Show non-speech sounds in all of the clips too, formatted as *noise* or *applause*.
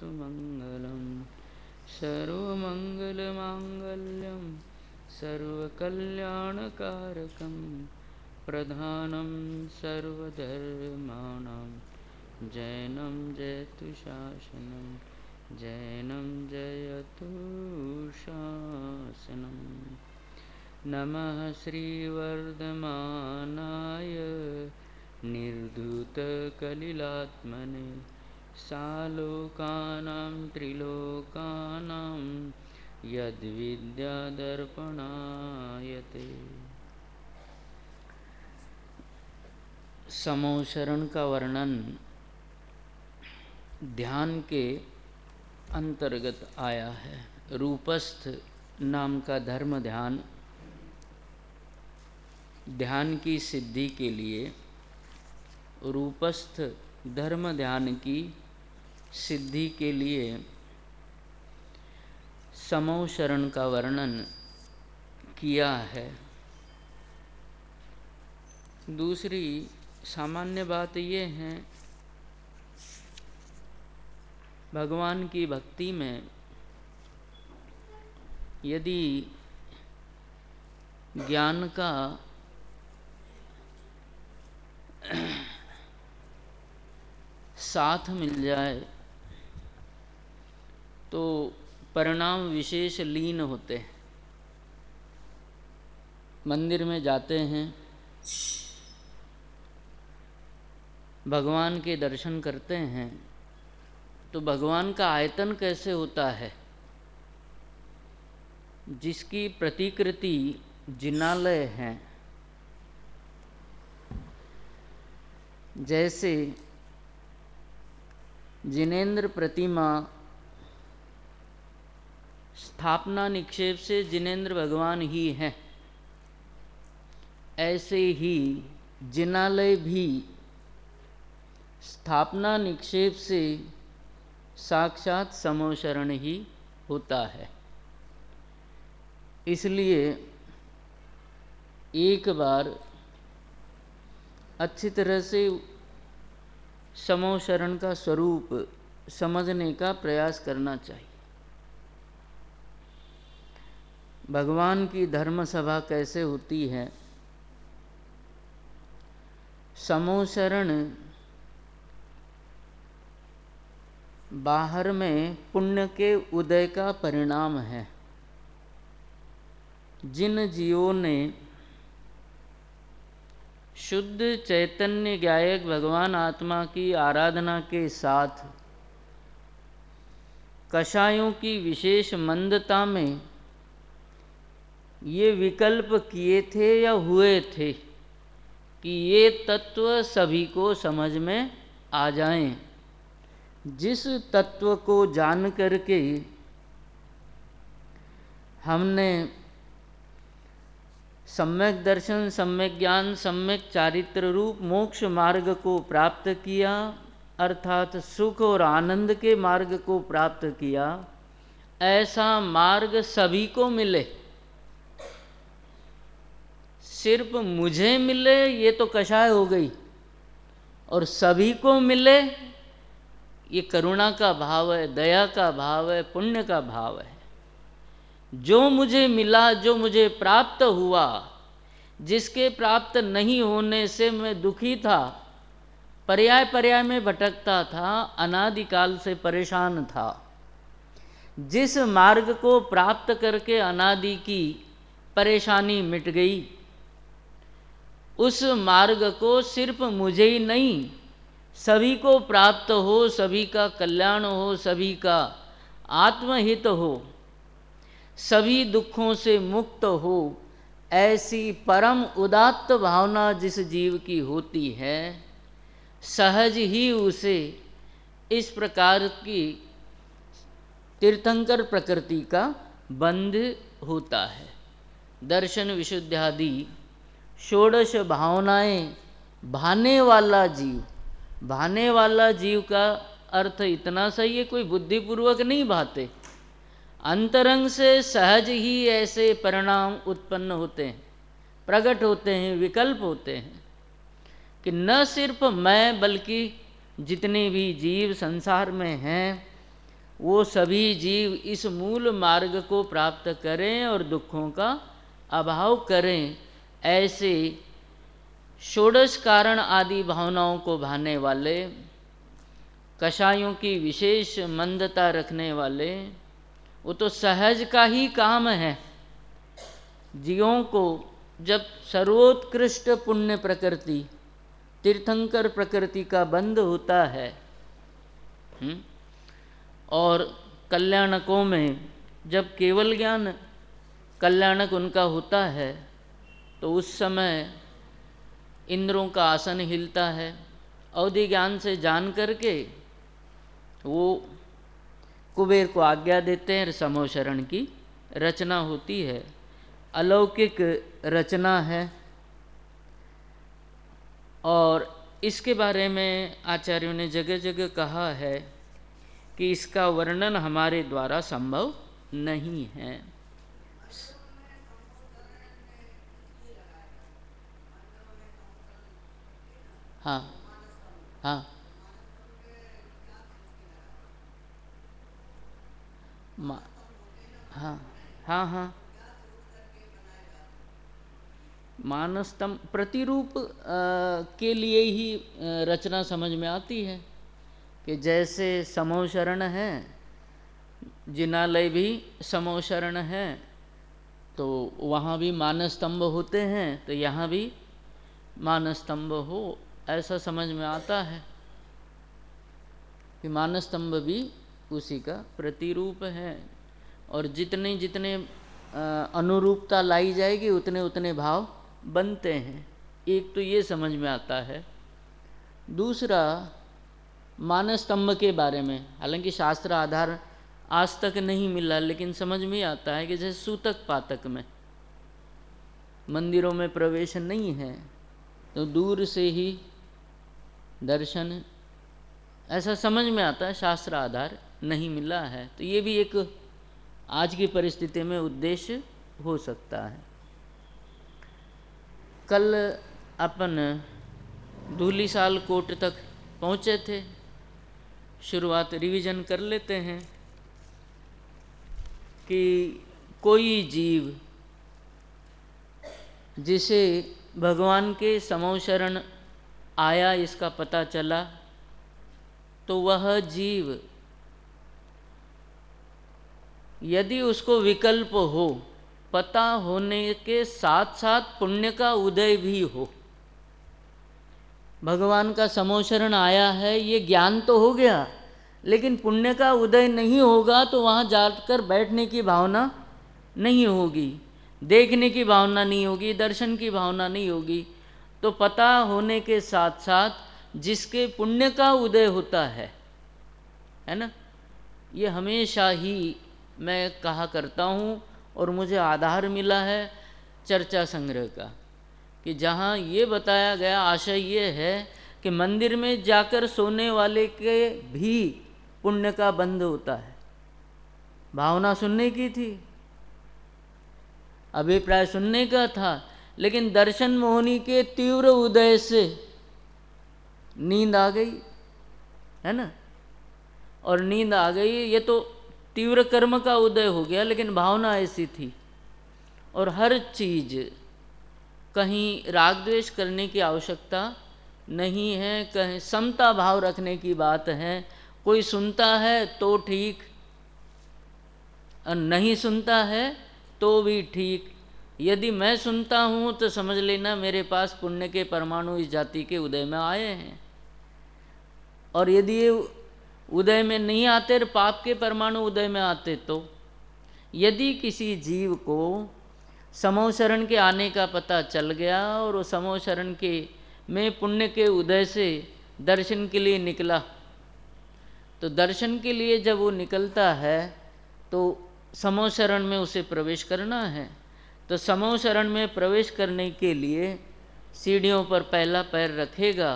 वस्तु मंगलम सर्वमंगल मांगल्यम सर्वकल्याणकारकम प्रधानम सर्वधर्माणाम जैनम जयतु शासनम जैनम जयतु शासनम नमः श्रीवर्धमानाय निर्धुतकलिलात्मने सालोकानां त्रिलोकानां यद्विद्यादर्पणायते समोशरण का वर्णन ध्यान के अंतर्गत आया है रूपस्थ नाम का धर्म ध्यान ध्यान की सिद्धि के लिए रूपस्थ धर्म ध्यान की सिद्धि के लिए समो शरण का वर्णन किया है दूसरी सामान्य बात ये है भगवान की भक्ति में यदि ज्ञान का साथ मिल जाए तो परिणाम विशेष लीन होते हैं मंदिर में जाते हैं भगवान के दर्शन करते हैं तो भगवान का आयतन कैसे होता है जिसकी प्रतिकृति जिनालय है जैसे जिनेन्द्र प्रतिमा स्थापना निक्षेप से जिनेन्द्र भगवान ही हैं ऐसे ही जिनालय भी स्थापना निक्षेप से साक्षात समोशरण ही होता है इसलिए एक बार अच्छी तरह से समोशरण का स्वरूप समझने का प्रयास करना चाहिए भगवान की धर्म सभा कैसे होती है समोसरण बाहर में पुण्य के उदय का परिणाम है जिन जीवों ने शुद्ध चैतन्य गायक भगवान आत्मा की आराधना के साथ कषायों की विशेष मंदता में ये विकल्प किए थे या हुए थे कि ये तत्व सभी को समझ में आ जाएं जिस तत्व को जान करके हमने सम्यक दर्शन सम्यक ज्ञान सम्यक चारित्र रूप मोक्ष मार्ग को प्राप्त किया अर्थात सुख और आनंद के मार्ग को प्राप्त किया ऐसा मार्ग सभी को मिले सिर्फ मुझे मिले ये तो कषाय हो गई और सभी को मिले ये करुणा का भाव है दया का भाव है पुण्य का भाव है जो मुझे मिला जो मुझे प्राप्त हुआ जिसके प्राप्त नहीं होने से मैं दुखी था पर्याय पर्याय में भटकता था अनादिकाल से परेशान था जिस मार्ग को प्राप्त करके अनादि की परेशानी मिट गई उस मार्ग को सिर्फ मुझे ही नहीं सभी को प्राप्त हो सभी का कल्याण हो सभी का आत्महित तो हो सभी दुखों से मुक्त हो ऐसी परम उदात्त भावना जिस जीव की होती है सहज ही उसे इस प्रकार की तीर्थंकर प्रकृति का बंध होता है दर्शन विशुद्धादि षोडश भावनाएं भाने वाला जीव भाने वाला जीव का अर्थ इतना सही है कोई बुद्धिपूर्वक नहीं भाते अंतरंग से सहज ही ऐसे परिणाम उत्पन्न होते हैं प्रकट होते हैं विकल्प होते हैं कि न सिर्फ मैं बल्कि जितने भी जीव संसार में हैं वो सभी जीव इस मूल मार्ग को प्राप्त करें और दुखों का अभाव करें ऐसे षोडश कारण आदि भावनाओं को भाने वाले कषायों की विशेष मंदता रखने वाले वो तो सहज का ही काम है जीवों को जब सर्वोत्कृष्ट पुण्य प्रकृति तीर्थंकर प्रकृति का बंद होता है हुँ? हम्म, और कल्याणकों में जब केवल ज्ञान कल्याणक उनका होता है तो उस समय इंद्रों का आसन हिलता है अवधि ज्ञान से जान करके वो कुबेर को आज्ञा देते हैं समोशरण की रचना होती है अलौकिक रचना है और इसके बारे में आचार्यों ने जगह जगह कहा है कि इसका वर्णन हमारे द्वारा संभव नहीं है हाँ हाँ।, हाँ हाँ हाँ मानसतम प्रतिरूप के लिए ही रचना समझ में आती है कि जैसे समोशरण है जिनालय भी समोशरण है तो वहाँ भी मानस्तंभ होते हैं तो यहाँ भी मानस्तंभ हो ऐसा समझ में आता है कि मानस्तंभ भी उसी का प्रतिरूप है और जितने जितने अनुरूपता लाई जाएगी उतने उतने भाव बनते हैं एक तो ये समझ में आता है दूसरा मानस्तंभ के बारे में हालांकि शास्त्र आधार आज तक नहीं मिला लेकिन समझ में आता है कि जैसे सूतक पातक में मंदिरों में प्रवेश नहीं है तो दूर से ही दर्शन ऐसा समझ में आता है शास्त्र आधार नहीं मिला है तो ये भी एक आज की परिस्थिति में उद्देश्य हो सकता है कल अपन धूली साल कोट तक पहुँचे थे शुरुआत रिवीजन कर लेते हैं कि कोई जीव जिसे भगवान के समोशरण आया इसका पता चला तो वह जीव यदि उसको विकल्प हो पता होने के साथ साथ पुण्य का उदय भी हो भगवान का समोशरण आया है ये ज्ञान तो हो गया लेकिन पुण्य का उदय नहीं होगा तो वहाँ जाकर बैठने की भावना नहीं होगी देखने की भावना नहीं होगी दर्शन की भावना नहीं होगी तो पता होने के साथ साथ जिसके पुण्य का उदय होता है है ना ये हमेशा ही मैं कहा करता हूँ और मुझे आधार मिला है चर्चा संग्रह का कि जहाँ ये बताया गया आशय ये है कि मंदिर में जाकर सोने वाले के भी पुण्य का बंध होता है भावना सुनने की थी अभिप्राय सुनने का था लेकिन दर्शन मोहनी के तीव्र उदय से नींद आ गई है ना और नींद आ गई ये तो तीव्र कर्म का उदय हो गया लेकिन भावना ऐसी थी और हर चीज कहीं राग द्वेष करने की आवश्यकता नहीं है कहीं समता भाव रखने की बात है कोई सुनता है तो ठीक और नहीं सुनता है तो भी ठीक यदि मैं सुनता हूँ तो समझ लेना मेरे पास पुण्य के परमाणु इस जाति के उदय में आए हैं और यदि ये उदय में नहीं आते और पाप के परमाणु उदय में आते तो यदि किसी जीव को समोसरण के आने का पता चल गया और वो समोसरण के में पुण्य के उदय से दर्शन के लिए निकला तो दर्शन के लिए जब वो निकलता है तो समोसरण में उसे प्रवेश करना है तो समो शरण में प्रवेश करने के लिए सीढ़ियों पर पहला पैर रखेगा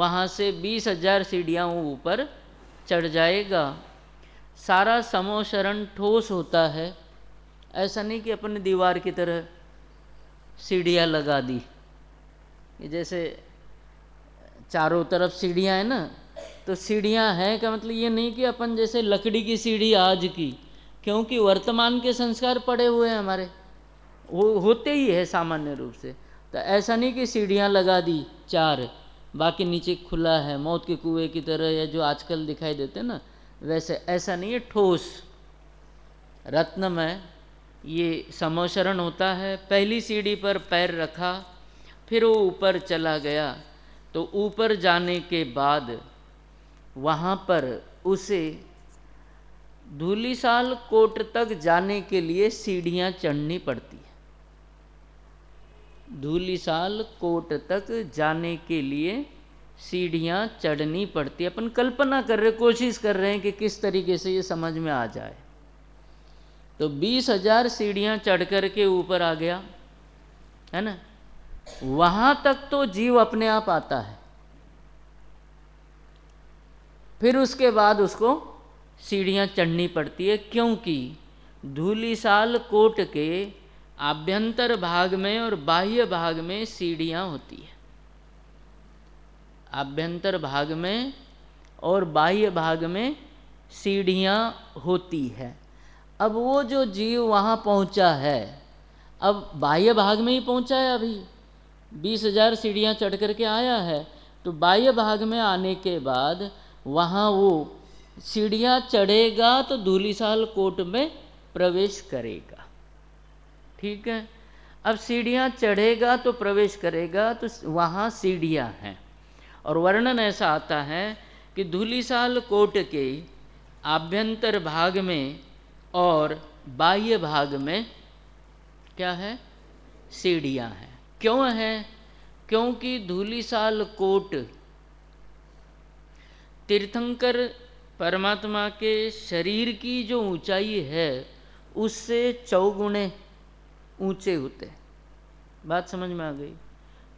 वहाँ से बीस हजार सीढ़ियाँ ऊपर चढ़ जाएगा सारा समो शरण ठोस होता है ऐसा नहीं कि अपने दीवार की तरह सीढ़ियाँ लगा दी जैसे चारों तरफ सीढ़ियाँ हैं ना तो सीढ़ियाँ हैं का मतलब ये नहीं कि अपन जैसे लकड़ी की सीढ़ी आज की क्योंकि वर्तमान के संस्कार पड़े हुए हैं हमारे वो होते ही है सामान्य रूप से तो ऐसा नहीं कि सीढ़ियाँ लगा दी चार बाकी नीचे खुला है मौत के कुएं की तरह या जो आजकल दिखाई देते ना वैसे ऐसा नहीं है ठोस रत्नमय ये समोशरण होता है पहली सीढ़ी पर पैर रखा फिर वो ऊपर चला गया तो ऊपर जाने के बाद वहाँ पर उसे धूलिसाल कोट तक जाने के लिए सीढ़ियाँ चढ़नी पड़ती धूलिसाल कोट तक जाने के लिए सीढ़ियाँ चढ़नी पड़ती है अपन कल्पना कर रहे कोशिश कर रहे हैं कि किस तरीके से ये समझ में आ जाए तो बीस हजार सीढ़ियाँ चढ़ कर के ऊपर आ गया है ना वहाँ तक तो जीव अपने आप आता है फिर उसके बाद उसको सीढ़ियाँ चढ़नी पड़ती है क्योंकि धूलिसाल कोट के आभ्यंतर भाग में और बाह्य भाग में सीढ़ियाँ होती है आभ्यंतर भाग में और बाह्य भाग में सीढ़ियाँ होती है अब वो जो जीव वहाँ पहुँचा है अब बाह्य भाग में ही पहुँचा है अभी बीस हजार सीढ़ियाँ चढ़ करके आया है तो बाह्य भाग में आने के बाद वहाँ वो सीढ़ियाँ चढ़ेगा तो धूलिसाल कोट में प्रवेश करेगा ठीक है अब सीढ़ियाँ चढ़ेगा तो प्रवेश करेगा तो वहाँ सीढ़ियाँ हैं और वर्णन ऐसा आता है कि धूलिसाल कोट के आभ्यंतर भाग में और बाह्य भाग में क्या है सीढ़ियाँ हैं क्यों हैं क्योंकि धूलिसाल कोट तीर्थंकर परमात्मा के शरीर की जो ऊंचाई है उससे चौगुणे ऊंचे होते बात समझ में आ गई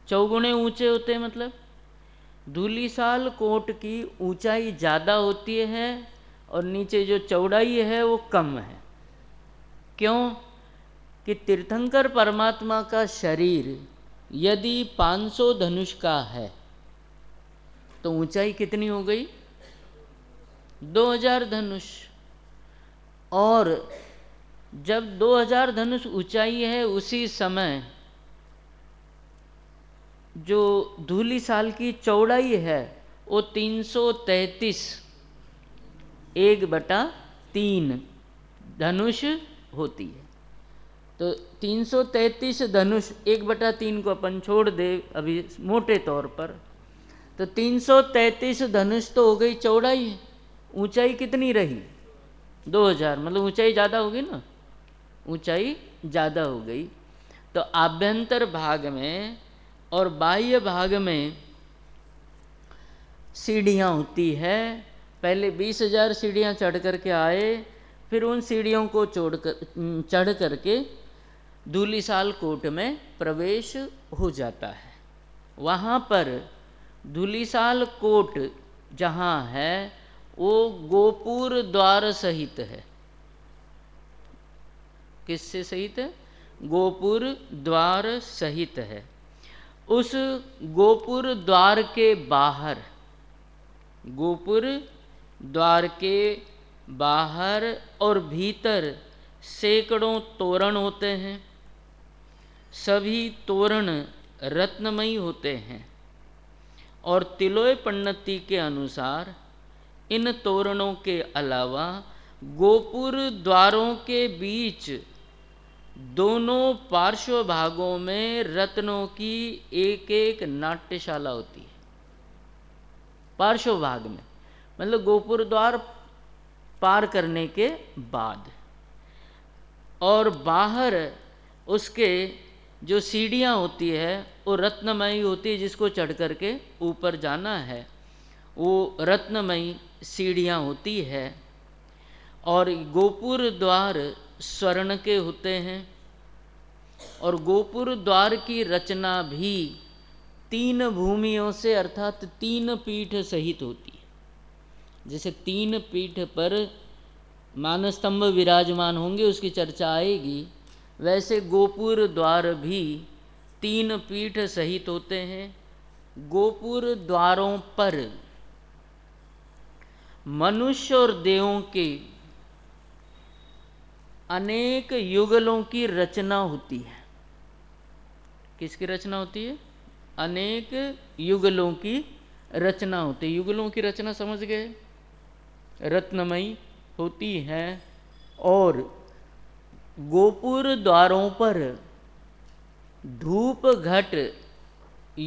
चौगुणे ऊंचे होते मतलब धूलिसाल कोट की ऊंचाई ज़्यादा होती है और नीचे जो चौड़ाई है वो कम है क्यों कि तीर्थंकर परमात्मा का शरीर यदि 500 धनुष का है तो ऊंचाई कितनी हो गई 2000 धनुष और जब 2000 धनुष ऊंचाई है उसी समय जो धूली साल की चौड़ाई है वो 333 एक बटा तीन धनुष होती है तो 333 धनुष एक बटा तीन को अपन छोड़ दे अभी मोटे तौर पर तो 333 धनुष तो हो गई चौड़ाई ऊंचाई कितनी रही 2000 मतलब ऊंचाई ज़्यादा होगी ना ऊंचाई ज़्यादा हो गई तो आभ्यंतर भाग में और बाह्य भाग में सीढ़ियाँ होती है पहले बीस हजार सीढ़ियाँ चढ़ करके आए फिर उन सीढ़ियों को चोड़ कर चढ़ करके धूलिसाल कोट में प्रवेश हो जाता है वहाँ पर धूलिसाल कोट जहाँ है वो गोपुर द्वार सहित है किससे सहित गोपुर द्वार सहित है उस गोपुर द्वार के बाहर गोपुर द्वार के बाहर और भीतर सैकड़ों तोरण होते हैं सभी तोरण रत्नमयी होते हैं और तिलोय पन्नति के अनुसार इन तोरणों के अलावा गोपुर द्वारों के बीच दोनों पार्श्व भागों में रत्नों की एक एक नाट्यशाला होती है पार्श्व भाग में मतलब गोपुर द्वार पार करने के बाद और बाहर उसके जो सीढ़ियाँ होती है वो रत्नमयी होती है जिसको चढ़ कर के ऊपर जाना है वो रत्नमयी सीढ़ियाँ होती है और गोपुर द्वार स्वर्ण के होते हैं और गोपुर द्वार की रचना भी तीन भूमियों से अर्थात तीन पीठ सहित होती है जैसे तीन पीठ पर मानस्तंभ विराजमान होंगे उसकी चर्चा आएगी वैसे गोपुर द्वार भी तीन पीठ सहित होते हैं गोपुर द्वारों पर मनुष्य और देवों के अनेक युगलों की रचना होती है किसकी रचना होती है अनेक युगलों की रचना होती है युगलों की रचना समझ गए रत्नमयी होती है और गोपुर द्वारों पर धूप घट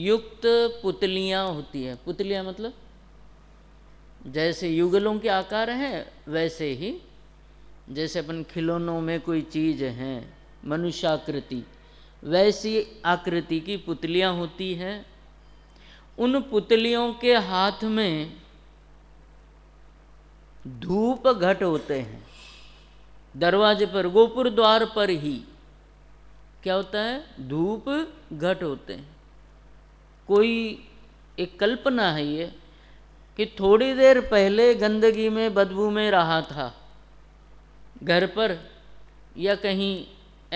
युक्त पुतलियां होती है पुतलियां मतलब जैसे युगलों के आकार हैं वैसे ही जैसे अपन खिलौनों में कोई चीज़ है मनुष्याकृति वैसी आकृति की पुतलियाँ होती हैं उन पुतलियों के हाथ में धूप घट होते हैं दरवाजे पर गोपुर द्वार पर ही क्या होता है धूप घट होते हैं कोई एक कल्पना है ये कि थोड़ी देर पहले गंदगी में बदबू में रहा था घर पर या कहीं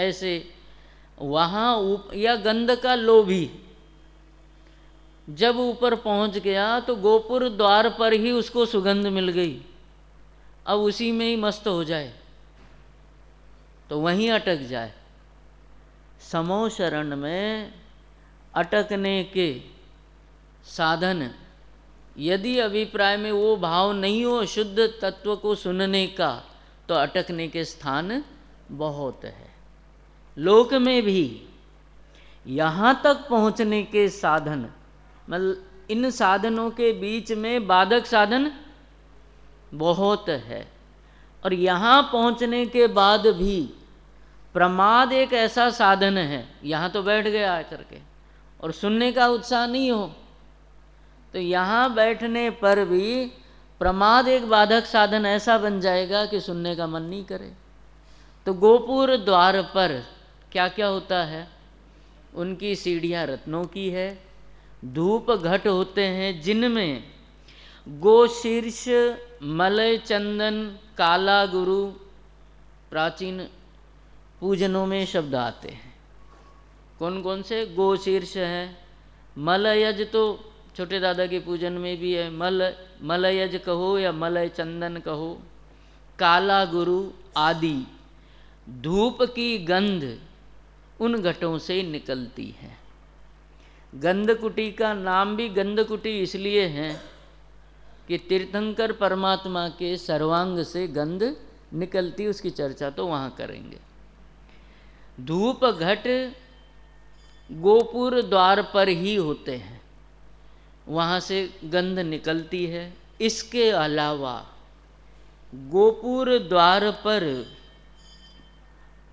ऐसे वहाँ या गंध का लोभी जब ऊपर पहुँच गया तो गोपुर द्वार पर ही उसको सुगंध मिल गई अब उसी में ही मस्त हो जाए तो वहीं अटक जाए समो शरण में अटकने के साधन यदि अभिप्राय में वो भाव नहीं हो शुद्ध तत्व को सुनने का तो अटकने के स्थान बहुत है लोक में भी यहाँ तक पहुँचने के साधन मतलब इन साधनों के बीच में बाधक साधन बहुत है और यहाँ पहुँचने के बाद भी प्रमाद एक ऐसा साधन है यहाँ तो बैठ गया आकर के और सुनने का उत्साह नहीं हो तो यहाँ बैठने पर भी प्रमाद एक बाधक साधन ऐसा बन जाएगा कि सुनने का मन नहीं करे तो गोपुर द्वार पर क्या क्या होता है उनकी सीढ़ियां रत्नों की है धूप घट होते हैं जिनमें गोशीर्ष मलय चंदन काला गुरु प्राचीन पूजनों में शब्द आते हैं कौन कौन से गोशीर्ष हैं मलयज तो छोटे दादा के पूजन में भी है मल मलयज कहो या मलय चंदन कहो काला गुरु आदि धूप की गंध उन घटों से निकलती है गंधकुटी का नाम भी गंधकुटी इसलिए है कि तीर्थंकर परमात्मा के सर्वांग से गंध निकलती उसकी चर्चा तो वहाँ करेंगे धूप घट गोपुर द्वार पर ही होते हैं वहाँ से गंध निकलती है इसके अलावा गोपुर द्वार पर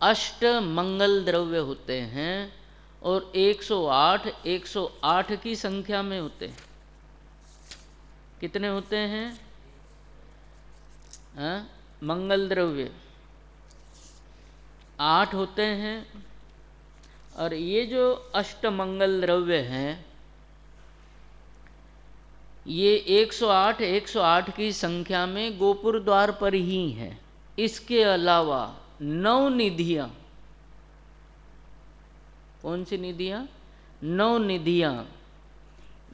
अष्ट मंगल द्रव्य होते हैं और 108 108 की संख्या में होते हैं कितने होते हैं आ? हाँ? मंगल द्रव्य आठ होते हैं और ये जो अष्ट मंगल द्रव्य हैं ये 108 108 की संख्या में गोपुर द्वार पर ही है इसके अलावा नौ निधियाँ कौन सी निधिया नौ निधियाँ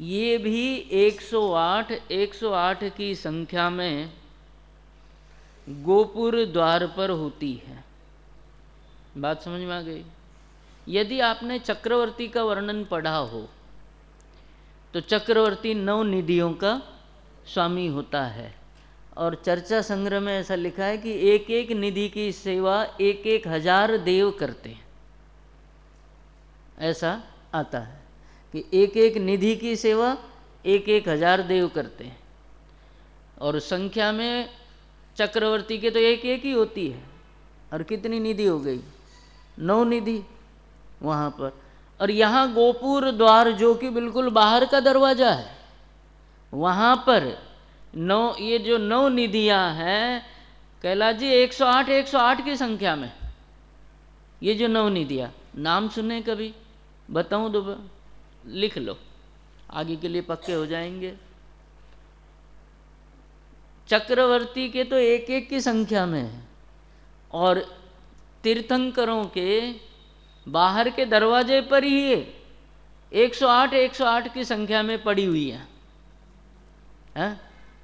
ये भी 108 108 की संख्या में गोपुर द्वार पर होती है बात समझ में आ गई यदि आपने चक्रवर्ती का वर्णन पढ़ा हो तो चक्रवर्ती नौ निधियों का स्वामी होता है और चर्चा संग्रह में ऐसा लिखा है कि एक एक निधि की सेवा एक एक हजार देव करते हैं ऐसा आता है कि एक एक निधि की सेवा एक एक हजार देव करते हैं और संख्या में चक्रवर्ती के तो एक एक ही होती है और कितनी निधि हो गई नौ निधि वहाँ पर और यहाँ गोपुर द्वार जो कि बिल्कुल बाहर का दरवाज़ा है वहाँ पर नौ ये जो नौ निधियाँ हैं कैलाश जी 108 108 की संख्या में ये जो नौ निधियाँ नाम सुने कभी बताऊँ दो तो लिख लो आगे के लिए पक्के हो जाएंगे चक्रवर्ती के तो एक एक की संख्या में है और तीर्थंकरों के बाहर के दरवाजे पर ही ये 108 108 की संख्या में पड़ी हुई है, है?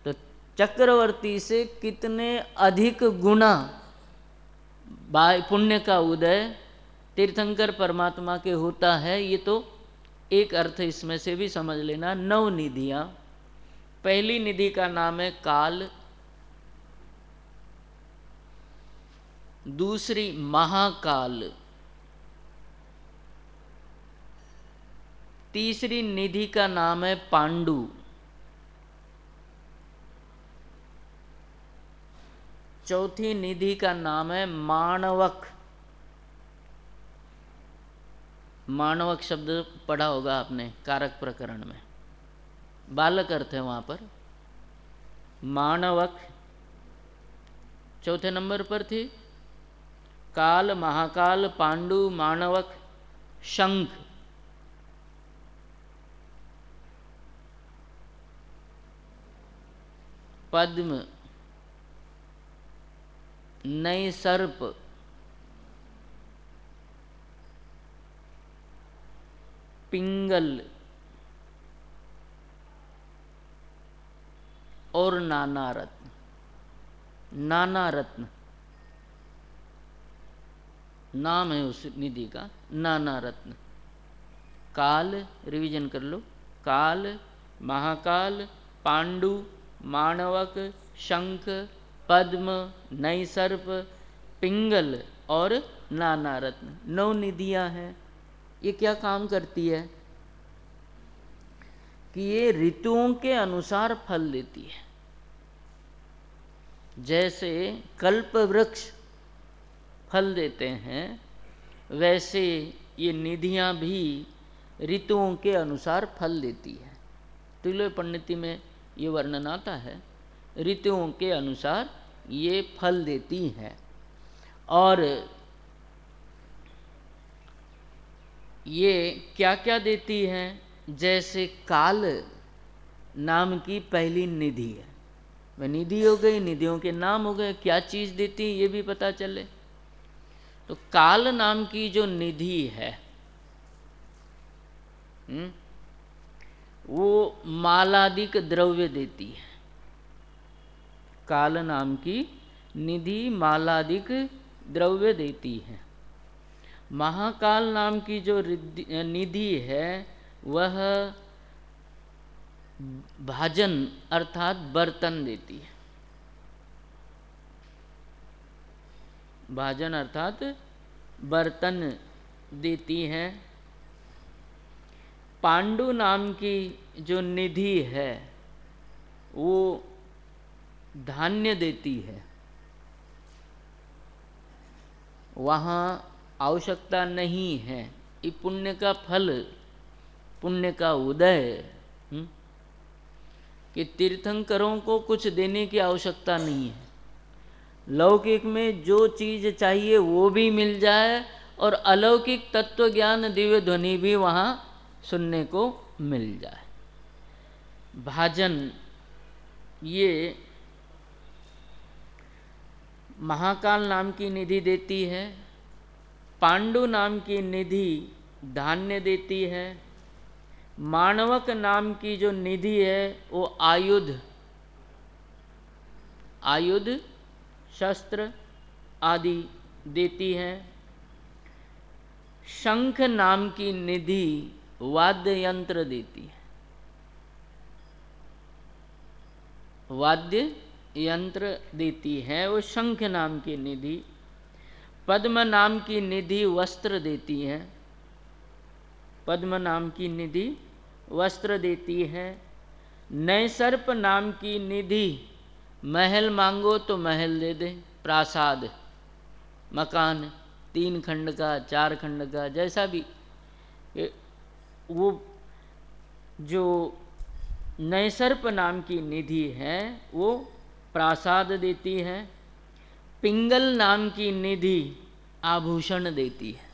तो चक्रवर्ती से कितने अधिक गुना पुण्य का उदय तीर्थंकर परमात्मा के होता है ये तो एक अर्थ इसमें से भी समझ लेना नव निधियाँ पहली निधि का नाम है काल दूसरी महाकाल तीसरी निधि का नाम है पांडु चौथी निधि का नाम है माणवक मानवक शब्द पढ़ा होगा आपने कारक प्रकरण में बालक अर्थ है वहां पर माणवक चौथे नंबर पर थी काल महाकाल पांडु मानवक शंख पद्म नई सर्प पिंगल और नाना रत्न नाना रत्न नाम है उस निधि का नाना रत्न काल रिवीजन कर लो काल महाकाल पांडु माणवक शंख पद्म नई सर्प पिंगल और नाना रत्न नौ निधियां हैं ये क्या काम करती है कि ये ऋतुओं के अनुसार फल देती है जैसे कल्प वृक्ष फल देते हैं वैसे ये निधियां भी ऋतुओं के अनुसार फल देती है तुल्य पंडिति में ये वर्णन आता है ऋतुओं के अनुसार ये फल देती हैं और ये क्या क्या देती हैं जैसे काल नाम की पहली निधि है वह निधि हो गई निधियों के नाम हो गए क्या चीज़ देती है ये भी पता चले तो काल नाम की जो निधि है हुँ? हम्म, वो मालादिक द्रव्य देती है काल नाम की निधि मालादिक द्रव्य देती है महाकाल नाम की जो निधि है वह भाजन अर्थात बर्तन देती है भाजन अर्थात बर्तन देती है पांडु नाम की जो निधि है वो धान्य देती है वहाँ आवश्यकता नहीं है ये पुण्य का फल पुण्य का उदय हम्म, कि तीर्थंकरों को कुछ देने की आवश्यकता नहीं है लौकिक में जो चीज़ चाहिए वो भी मिल जाए और अलौकिक तत्व ज्ञान दिव्य ध्वनि भी वहाँ सुनने को मिल जाए भाजन ये महाकाल नाम की निधि देती है पांडु नाम की निधि धान्य देती है मानवक नाम की जो निधि है वो आयुध आयुध शस्त्र आदि देती है शंख नाम की निधि वाद्य यंत्र देती है वाद्य यंत्र देती है वो शंख नाम की निधि पद्म नाम की निधि वस्त्र देती है पद्म नाम की निधि वस्त्र देती है नैसर्प नाम की निधि महल मांगो तो महल दे दे प्रासाद मकान तीन खंड का चार खंड का जैसा भी वो जो नैसर्प नाम की निधि है वो प्रासाद देती है पिंगल नाम की निधि आभूषण देती है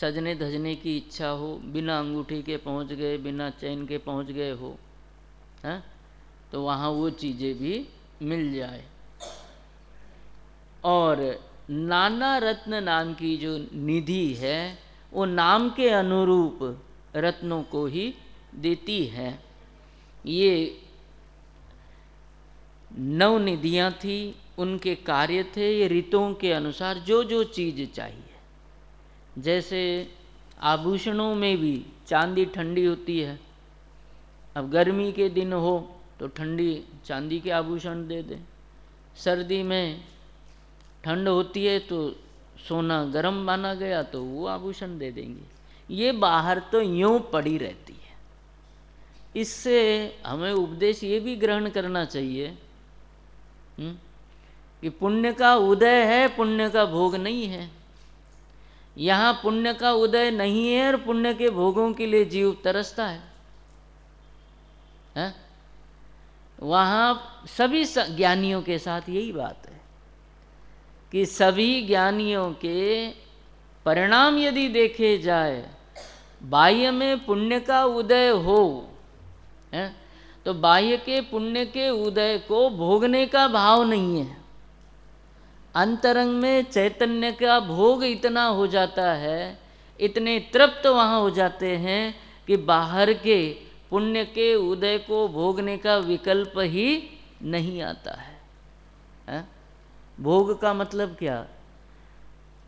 सजने धजने की इच्छा हो बिना अंगूठी के पहुंच गए बिना चैन के पहुंच गए हो है हाँ? तो वहाँ वो चीज़ें भी मिल जाए और नाना रत्न नाम की जो निधि है वो नाम के अनुरूप रत्नों को ही देती है ये नव निधियाँ थी उनके कार्य थे ये ऋतुओं के अनुसार जो जो चीज़ चाहिए जैसे आभूषणों में भी चांदी ठंडी होती है अब गर्मी के दिन हो तो ठंडी चांदी के आभूषण दे दें सर्दी में ठंड होती है तो सोना गर्म माना गया तो वो आभूषण दे देंगे ये बाहर तो यूं पड़ी रहती है इससे हमें उपदेश ये भी ग्रहण करना चाहिए हम्म, कि पुण्य का उदय है पुण्य का भोग नहीं है यहाँ पुण्य का उदय नहीं है और पुण्य के भोगों के लिए जीव तरसता है, है? वहाँ सभी ज्ञानियों के साथ यही बात है कि सभी ज्ञानियों के परिणाम यदि देखे जाए बाह्य में पुण्य का उदय हो है तो बाह्य के पुण्य के उदय को भोगने का भाव नहीं है अंतरंग में चैतन्य का भोग इतना हो जाता है इतने तृप्त वहाँ हो जाते हैं कि बाहर के पुण्य के उदय को भोगने का विकल्प ही नहीं आता है, है? भोग का मतलब क्या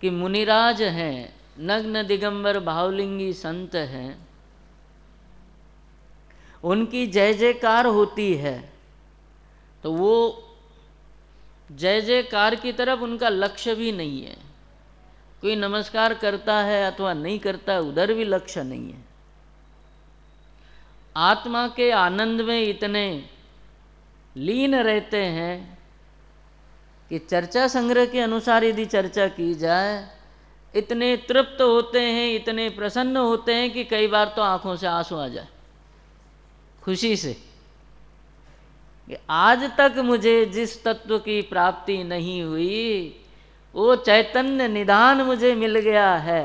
कि मुनिराज हैं नग्न दिगंबर भावलिंगी संत हैं उनकी जय जयकार होती है तो वो जय जयकार की तरफ उनका लक्ष्य भी नहीं है कोई नमस्कार करता है अथवा नहीं करता उधर भी लक्ष्य नहीं है आत्मा के आनंद में इतने लीन रहते हैं कि चर्चा संग्रह के अनुसार यदि चर्चा की जाए इतने तृप्त होते हैं इतने प्रसन्न होते हैं कि कई बार तो आंखों से आंसू आ जाए खुशी से कि आज तक मुझे जिस तत्व की प्राप्ति नहीं हुई वो चैतन्य निदान मुझे मिल गया है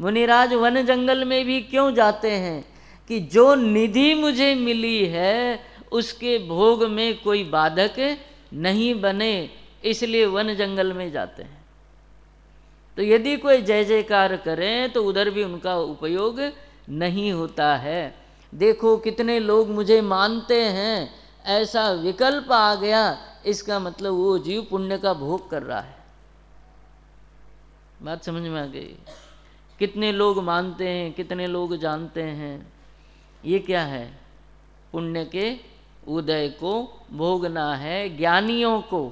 मुनिराज वन जंगल में भी क्यों जाते हैं कि जो निधि मुझे मिली है उसके भोग में कोई बाधक नहीं बने इसलिए वन जंगल में जाते हैं तो यदि कोई जय जयकार करें तो उधर भी उनका उपयोग नहीं होता है देखो कितने लोग मुझे मानते हैं ऐसा विकल्प आ गया इसका मतलब वो जीव पुण्य का भोग कर रहा है बात समझ में आ गई कितने लोग मानते हैं कितने लोग जानते हैं ये क्या है पुण्य के उदय को भोगना है ज्ञानियों को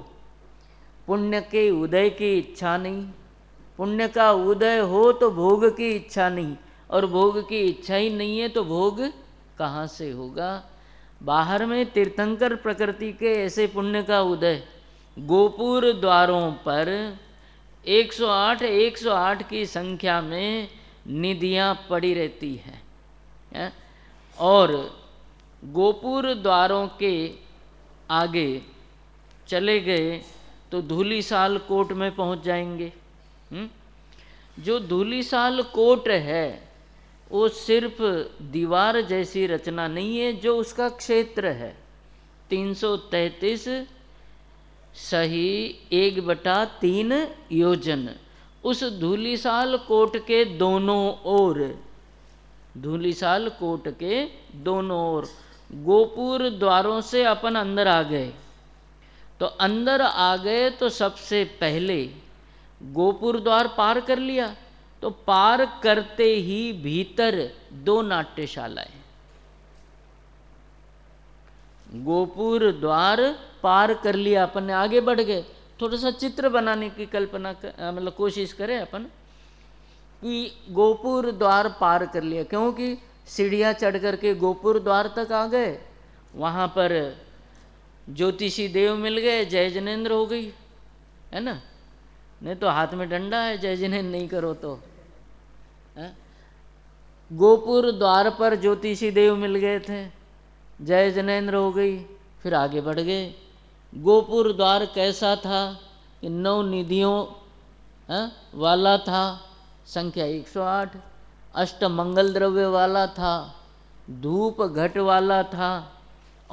पुण्य के उदय की इच्छा नहीं पुण्य का उदय हो तो भोग की इच्छा नहीं और भोग की इच्छा ही नहीं है तो भोग कहाँ से होगा बाहर में तीर्थंकर प्रकृति के ऐसे पुण्य का उदय गोपुर द्वारों पर 108 108 की संख्या में निधियाँ पड़ी रहती है, और गोपुर द्वारों के आगे चले गए तो धूलीसाल कोट में पहुंच जाएंगे हम्म? जो धूलिसाल कोट है वो सिर्फ दीवार जैसी रचना नहीं है जो उसका क्षेत्र है 333 सही एक बटा तीन योजन उस धूलिसाल कोट के दोनों ओर धूलिसाल कोट के दोनों ओर गोपुर द्वारों से अपन अंदर आ गए तो अंदर आ गए तो सबसे पहले गोपुर द्वार पार कर लिया तो पार करते ही भीतर दो नाट्यशालाएं गोपुर द्वार पार कर लिया अपन ने आगे बढ़ गए थोड़ा सा चित्र बनाने की कल्पना मतलब कोशिश करें अपन कि गोपुर द्वार पार कर लिया क्योंकि सीढ़ियां चढ़ करके गोपुर द्वार तक आ गए वहां पर ज्योतिषी देव मिल गए जय जनेन्द्र हो गई है ना नहीं तो हाथ में डंडा है जय जिन्हें नहीं करो तो है? गोपुर द्वार पर ज्योतिषी देव मिल गए थे जय जनेन्द्र हो गई फिर आगे बढ़ गए गोपुर द्वार कैसा था कि नौ निधियों है? वाला था संख्या 108 अष्ट मंगल द्रव्य वाला था धूप घट वाला था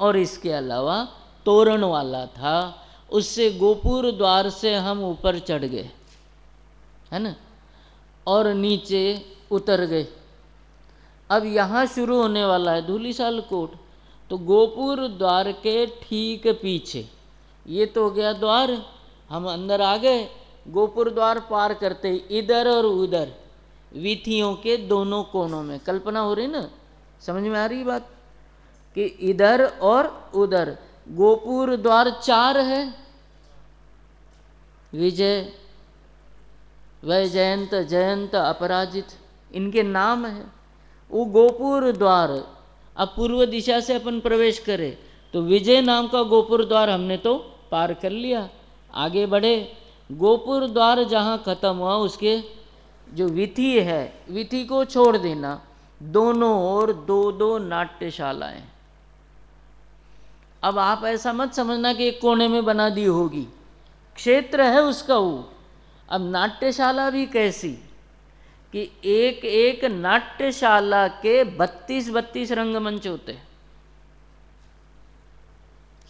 और इसके अलावा तोरण वाला था उससे गोपुर द्वार से हम ऊपर चढ़ गए है ना और नीचे उतर गए अब यहाँ शुरू होने वाला है धूलिसाल कोट तो गोपुर द्वार के ठीक पीछे ये तो हो गया द्वार हम अंदर आ गए गोपुर द्वार पार करते इधर और उधर विथियों के दोनों कोनों में कल्पना हो रही ना समझ में आ रही बात कि इधर और उधर गोपुर द्वार चार है विजय वैजयंत जयंत जयंत अपराजित इनके नाम है वो गोपुर द्वार अब पूर्व दिशा से अपन प्रवेश करें तो विजय नाम का गोपुर द्वार हमने तो पार कर लिया आगे बढ़े गोपुर द्वार जहाँ ख़त्म हुआ उसके जो विथि है विधि को छोड़ देना दोनों ओर दो दो नाट्यशालाएं अब आप ऐसा मत समझना कि एक कोने में बना दी होगी क्षेत्र है उसका वो अब नाट्यशाला भी कैसी कि एक एक नाट्यशाला के बत्तीस बत्तीस रंगमंच होते हैं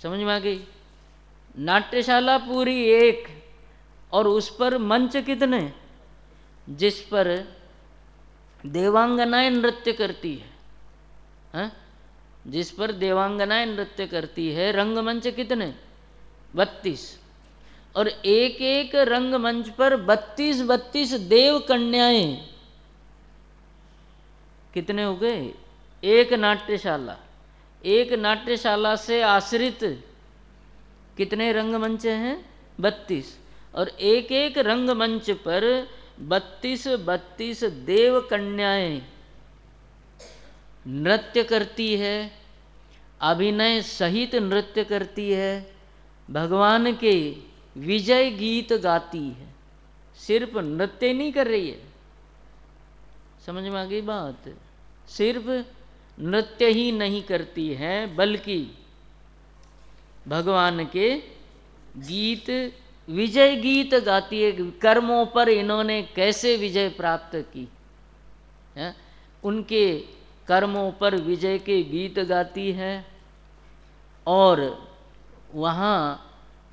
समझ में आ गई नाट्यशाला पूरी एक और उस पर मंच कितने जिस पर देवांगनाएं नृत्य करती है, है? हाँ? जिस पर देवांगनाएं नृत्य करती है रंगमंच कितने बत्तीस और एक एक रंगमंच पर बत्तीस बत्तीस देव कन्याएं कितने हो गए एक नाट्यशाला एक नाट्यशाला से आश्रित कितने रंगमंच हैं बत्तीस और एक एक रंगमंच पर बत्तीस बत्तीस देव कन्याएं नृत्य करती है अभिनय सहित नृत्य करती है भगवान के विजय गीत गाती है सिर्फ नृत्य नहीं कर रही है समझ में आ गई बात सिर्फ नृत्य ही नहीं करती है बल्कि भगवान के गीत विजय गीत गाती है कर्मों पर इन्होंने कैसे विजय प्राप्त की है उनके कर्मों पर विजय के गीत गाती है और वहाँ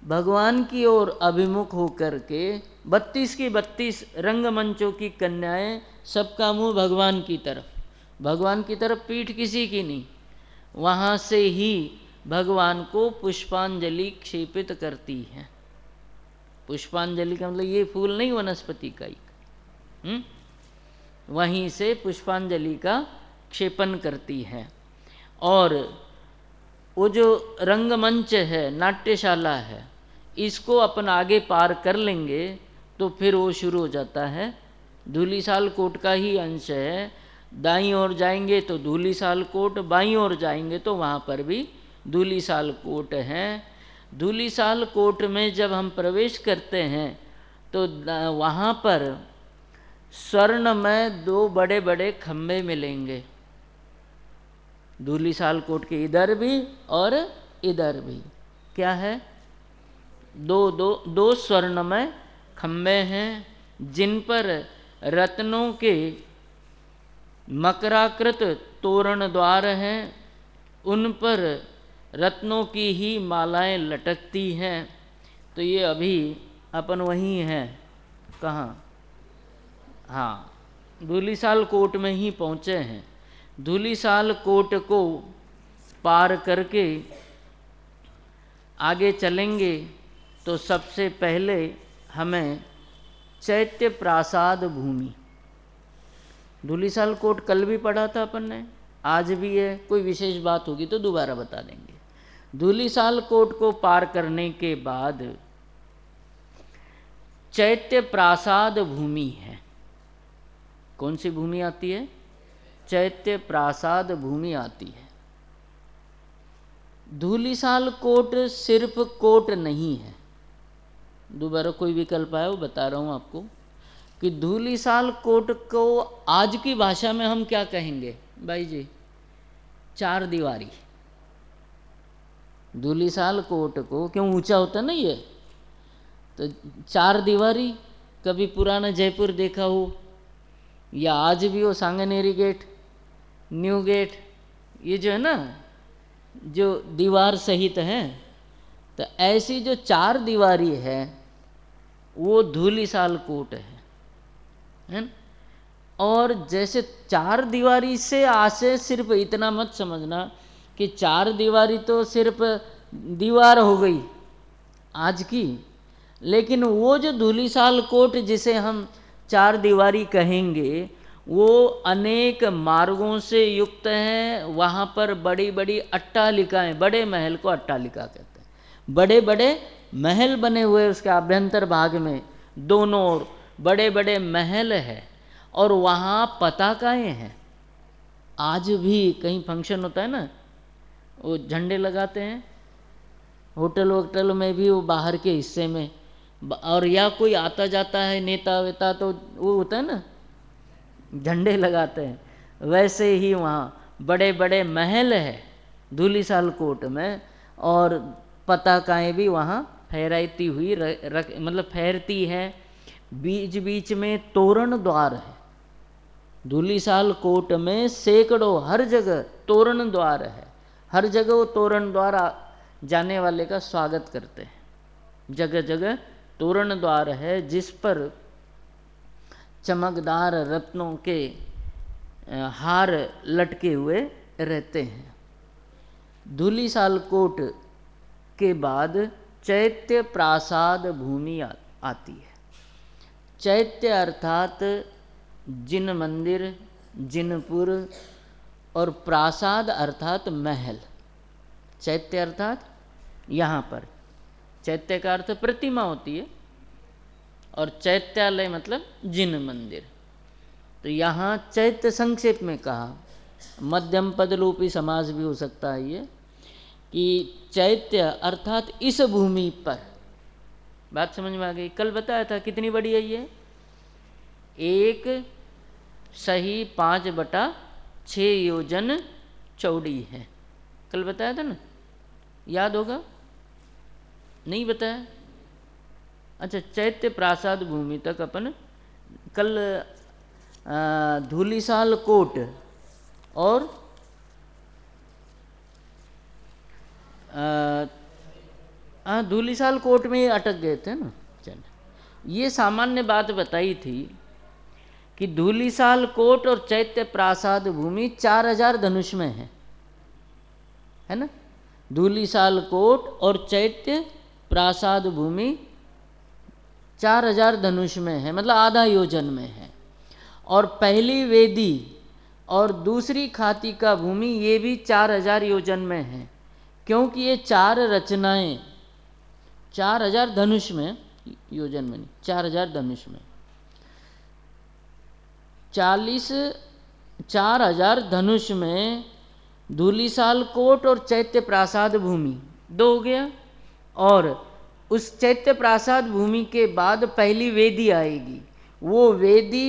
भगवान की ओर अभिमुख होकर के बत्तीस की बत्तीस रंगमंचों की कन्याएं सबका मुंह भगवान की तरफ भगवान की तरफ पीठ किसी की नहीं वहाँ से ही भगवान को पुष्पांजलि क्षेपित करती हैं पुष्पांजलि का मतलब ये फूल नहीं वनस्पति का एक हम्म? वहीं से पुष्पांजलि का क्षेपण करती है और वो जो रंगमंच है नाट्यशाला है इसको अपन आगे पार कर लेंगे तो फिर वो शुरू हो जाता है धूलीसाल कोट का ही अंश है दाई ओर जाएंगे तो धूलीसाल कोट बाई ओर जाएंगे तो वहाँ पर भी धूलीसाल कोट है धूलीसाल कोट में जब हम प्रवेश करते हैं तो वहाँ पर स्वर्ण में दो बड़े बड़े खम्भे मिलेंगे दूली साल कोट के इधर भी और इधर भी क्या है दो दो दो स्वर्णमय खम्भे हैं जिन पर रत्नों के मकराकृत तोरण द्वार हैं उन पर रत्नों की ही मालाएं लटकती हैं तो ये अभी अपन वहीं हैं कहाँ हाँ दूलीसाल कोट में ही पहुँचे हैं धूलिसाल कोट को पार करके आगे चलेंगे तो सबसे पहले हमें चैत्य प्रासाद भूमि धूलिसाल कोट कल भी पढ़ा था अपन ने आज भी है कोई विशेष बात होगी तो दोबारा बता देंगे धूलिसाल कोट को पार करने के बाद चैत्य प्रासाद भूमि है कौन सी भूमि आती है चैत्य प्रासाद भूमि आती है धूलिसाल कोट सिर्फ कोट नहीं है दोबारा कोई विकल्प आया वो बता रहा हूँ आपको कि धूलिसाल कोट को आज की भाषा में हम क्या कहेंगे भाई जी चार दीवारी धूलिसाल कोट को क्यों ऊंचा होता ना ये तो चार दीवारी कभी पुराना जयपुर देखा हो या आज भी हो सांगनेरी गेट न्यू गेट ये जो है ना जो दीवार सहित है तो ऐसी जो चार दीवारी है वो धूलिसाल कोट है है ना और जैसे चार दीवारी से आशे सिर्फ इतना मत समझना कि चार दीवारी तो सिर्फ दीवार हो गई आज की लेकिन वो जो धूलिसाल कोट जिसे हम चार दीवारी कहेंगे वो अनेक मार्गों से युक्त हैं वहाँ पर बड़ी बड़ी अट्टालिकाएँ बड़े महल को अट्टालिका कहते हैं बड़े बड़े महल बने हुए उसके आभ्यंतर भाग में दोनों ओर बड़े बड़े महल है और वहाँ पताकाएँ हैं आज भी कहीं फंक्शन होता है ना वो झंडे लगाते हैं होटल वोटल में भी वो बाहर के हिस्से में और या कोई आता जाता है नेता वेता तो वो होता है ना झंडे लगाते हैं वैसे ही वहाँ बड़े बड़े महल है धूलीसाल कोट में और पताकाएँ भी वहाँ फहराती हुई रख मतलब फहरती है बीच बीच में तोरण द्वार है धूलीसाल कोट में सैकड़ों हर जगह तोरण द्वार है हर जगह वो तोरण द्वार जाने वाले का स्वागत करते हैं जगह जगह तोरण द्वार है जिस पर चमकदार रत्नों के हार लटके हुए रहते हैं धूलिसाल कोट के बाद चैत्य प्रासाद भूमि आती है चैत्य अर्थात जिन मंदिर जिनपुर और प्रासाद अर्थात महल चैत्य अर्थात यहाँ पर चैत्य का अर्थ प्रतिमा होती है और चैत्यालय मतलब जिन मंदिर तो यहाँ चैत्य संक्षेप में कहा मध्यम पदलूपी समाज भी हो सकता है ये कि चैत्य अर्थात इस भूमि पर बात समझ में आ गई कल बताया था कितनी बड़ी है ये एक सही पाँच बटा छ योजन चौड़ी है कल बताया था ना याद होगा नहीं बताया अच्छा चैत्य प्रासाद भूमि तक अपन कल धूलिसाल कोट और हाँ धूलिसाल कोट में अटक गए थे ना चल ये सामान्य बात बताई थी कि धूलिसाल कोट और चैत्य प्रासाद भूमि चार हजार धनुष में है है ना धूलिसाल कोट और चैत्य प्रासाद भूमि चार हजार धनुष में है मतलब आधा योजन में है और पहली वेदी और दूसरी खाती का भूमि ये भी चार हजार योजन में है क्योंकि ये चार रचनाएं चार हजार धनुष में योजन में नहीं चार हजार धनुष में चालीस चार हजार धनुष में धूलिसाल कोट और चैत्य प्रासाद भूमि दो हो गया और उस चैत्य प्रासाद भूमि के बाद पहली वेदी आएगी वो वेदी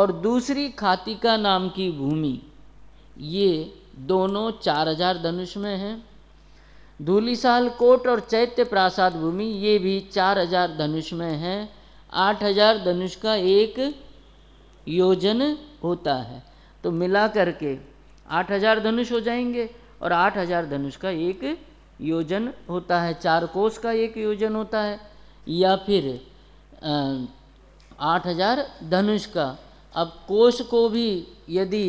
और दूसरी खातिका नाम की भूमि ये दोनों चार हजार धनुष में हैं धूलिसाल कोट और चैत्य प्रासाद भूमि ये भी चार हजार धनुष में हैं आठ हजार धनुष का एक योजन होता है तो मिला करके आठ हजार धनुष हो जाएंगे और आठ हजार धनुष का एक योजन होता है चार कोष का एक योजन होता है या फिर आठ हजार धनुष का अब कोष को भी यदि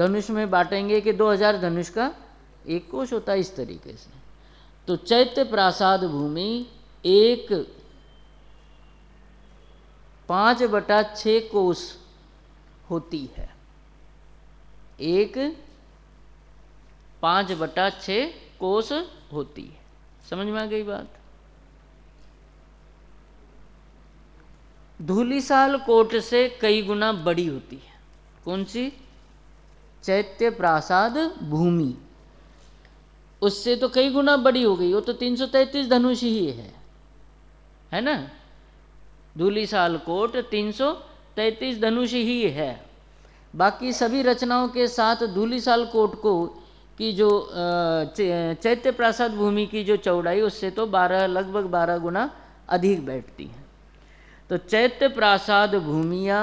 धनुष में बांटेंगे कि दो हजार धनुष का एक कोष होता है इस तरीके से तो चैत्य प्रासाद भूमि एक पांच बटा छ कोष होती है एक पांच बटा छ कोष होती है समझ में आ गई बात धूलिसाल कोट से कई गुना बड़ी होती है कौन सी चैत्य प्रासाद भूमि उससे तो कई गुना बड़ी हो गई वो तो तीन सौ धनुष ही है है ना धूलिसाल कोट तीन धनुष ही है बाकी सभी रचनाओं के साथ धूलिसाल कोट को कि जो चैत्य प्रासाद भूमि की जो चौड़ाई उससे तो बारह लगभग बारह गुना अधिक बैठती है तो चैत्य प्रासाद भूमिया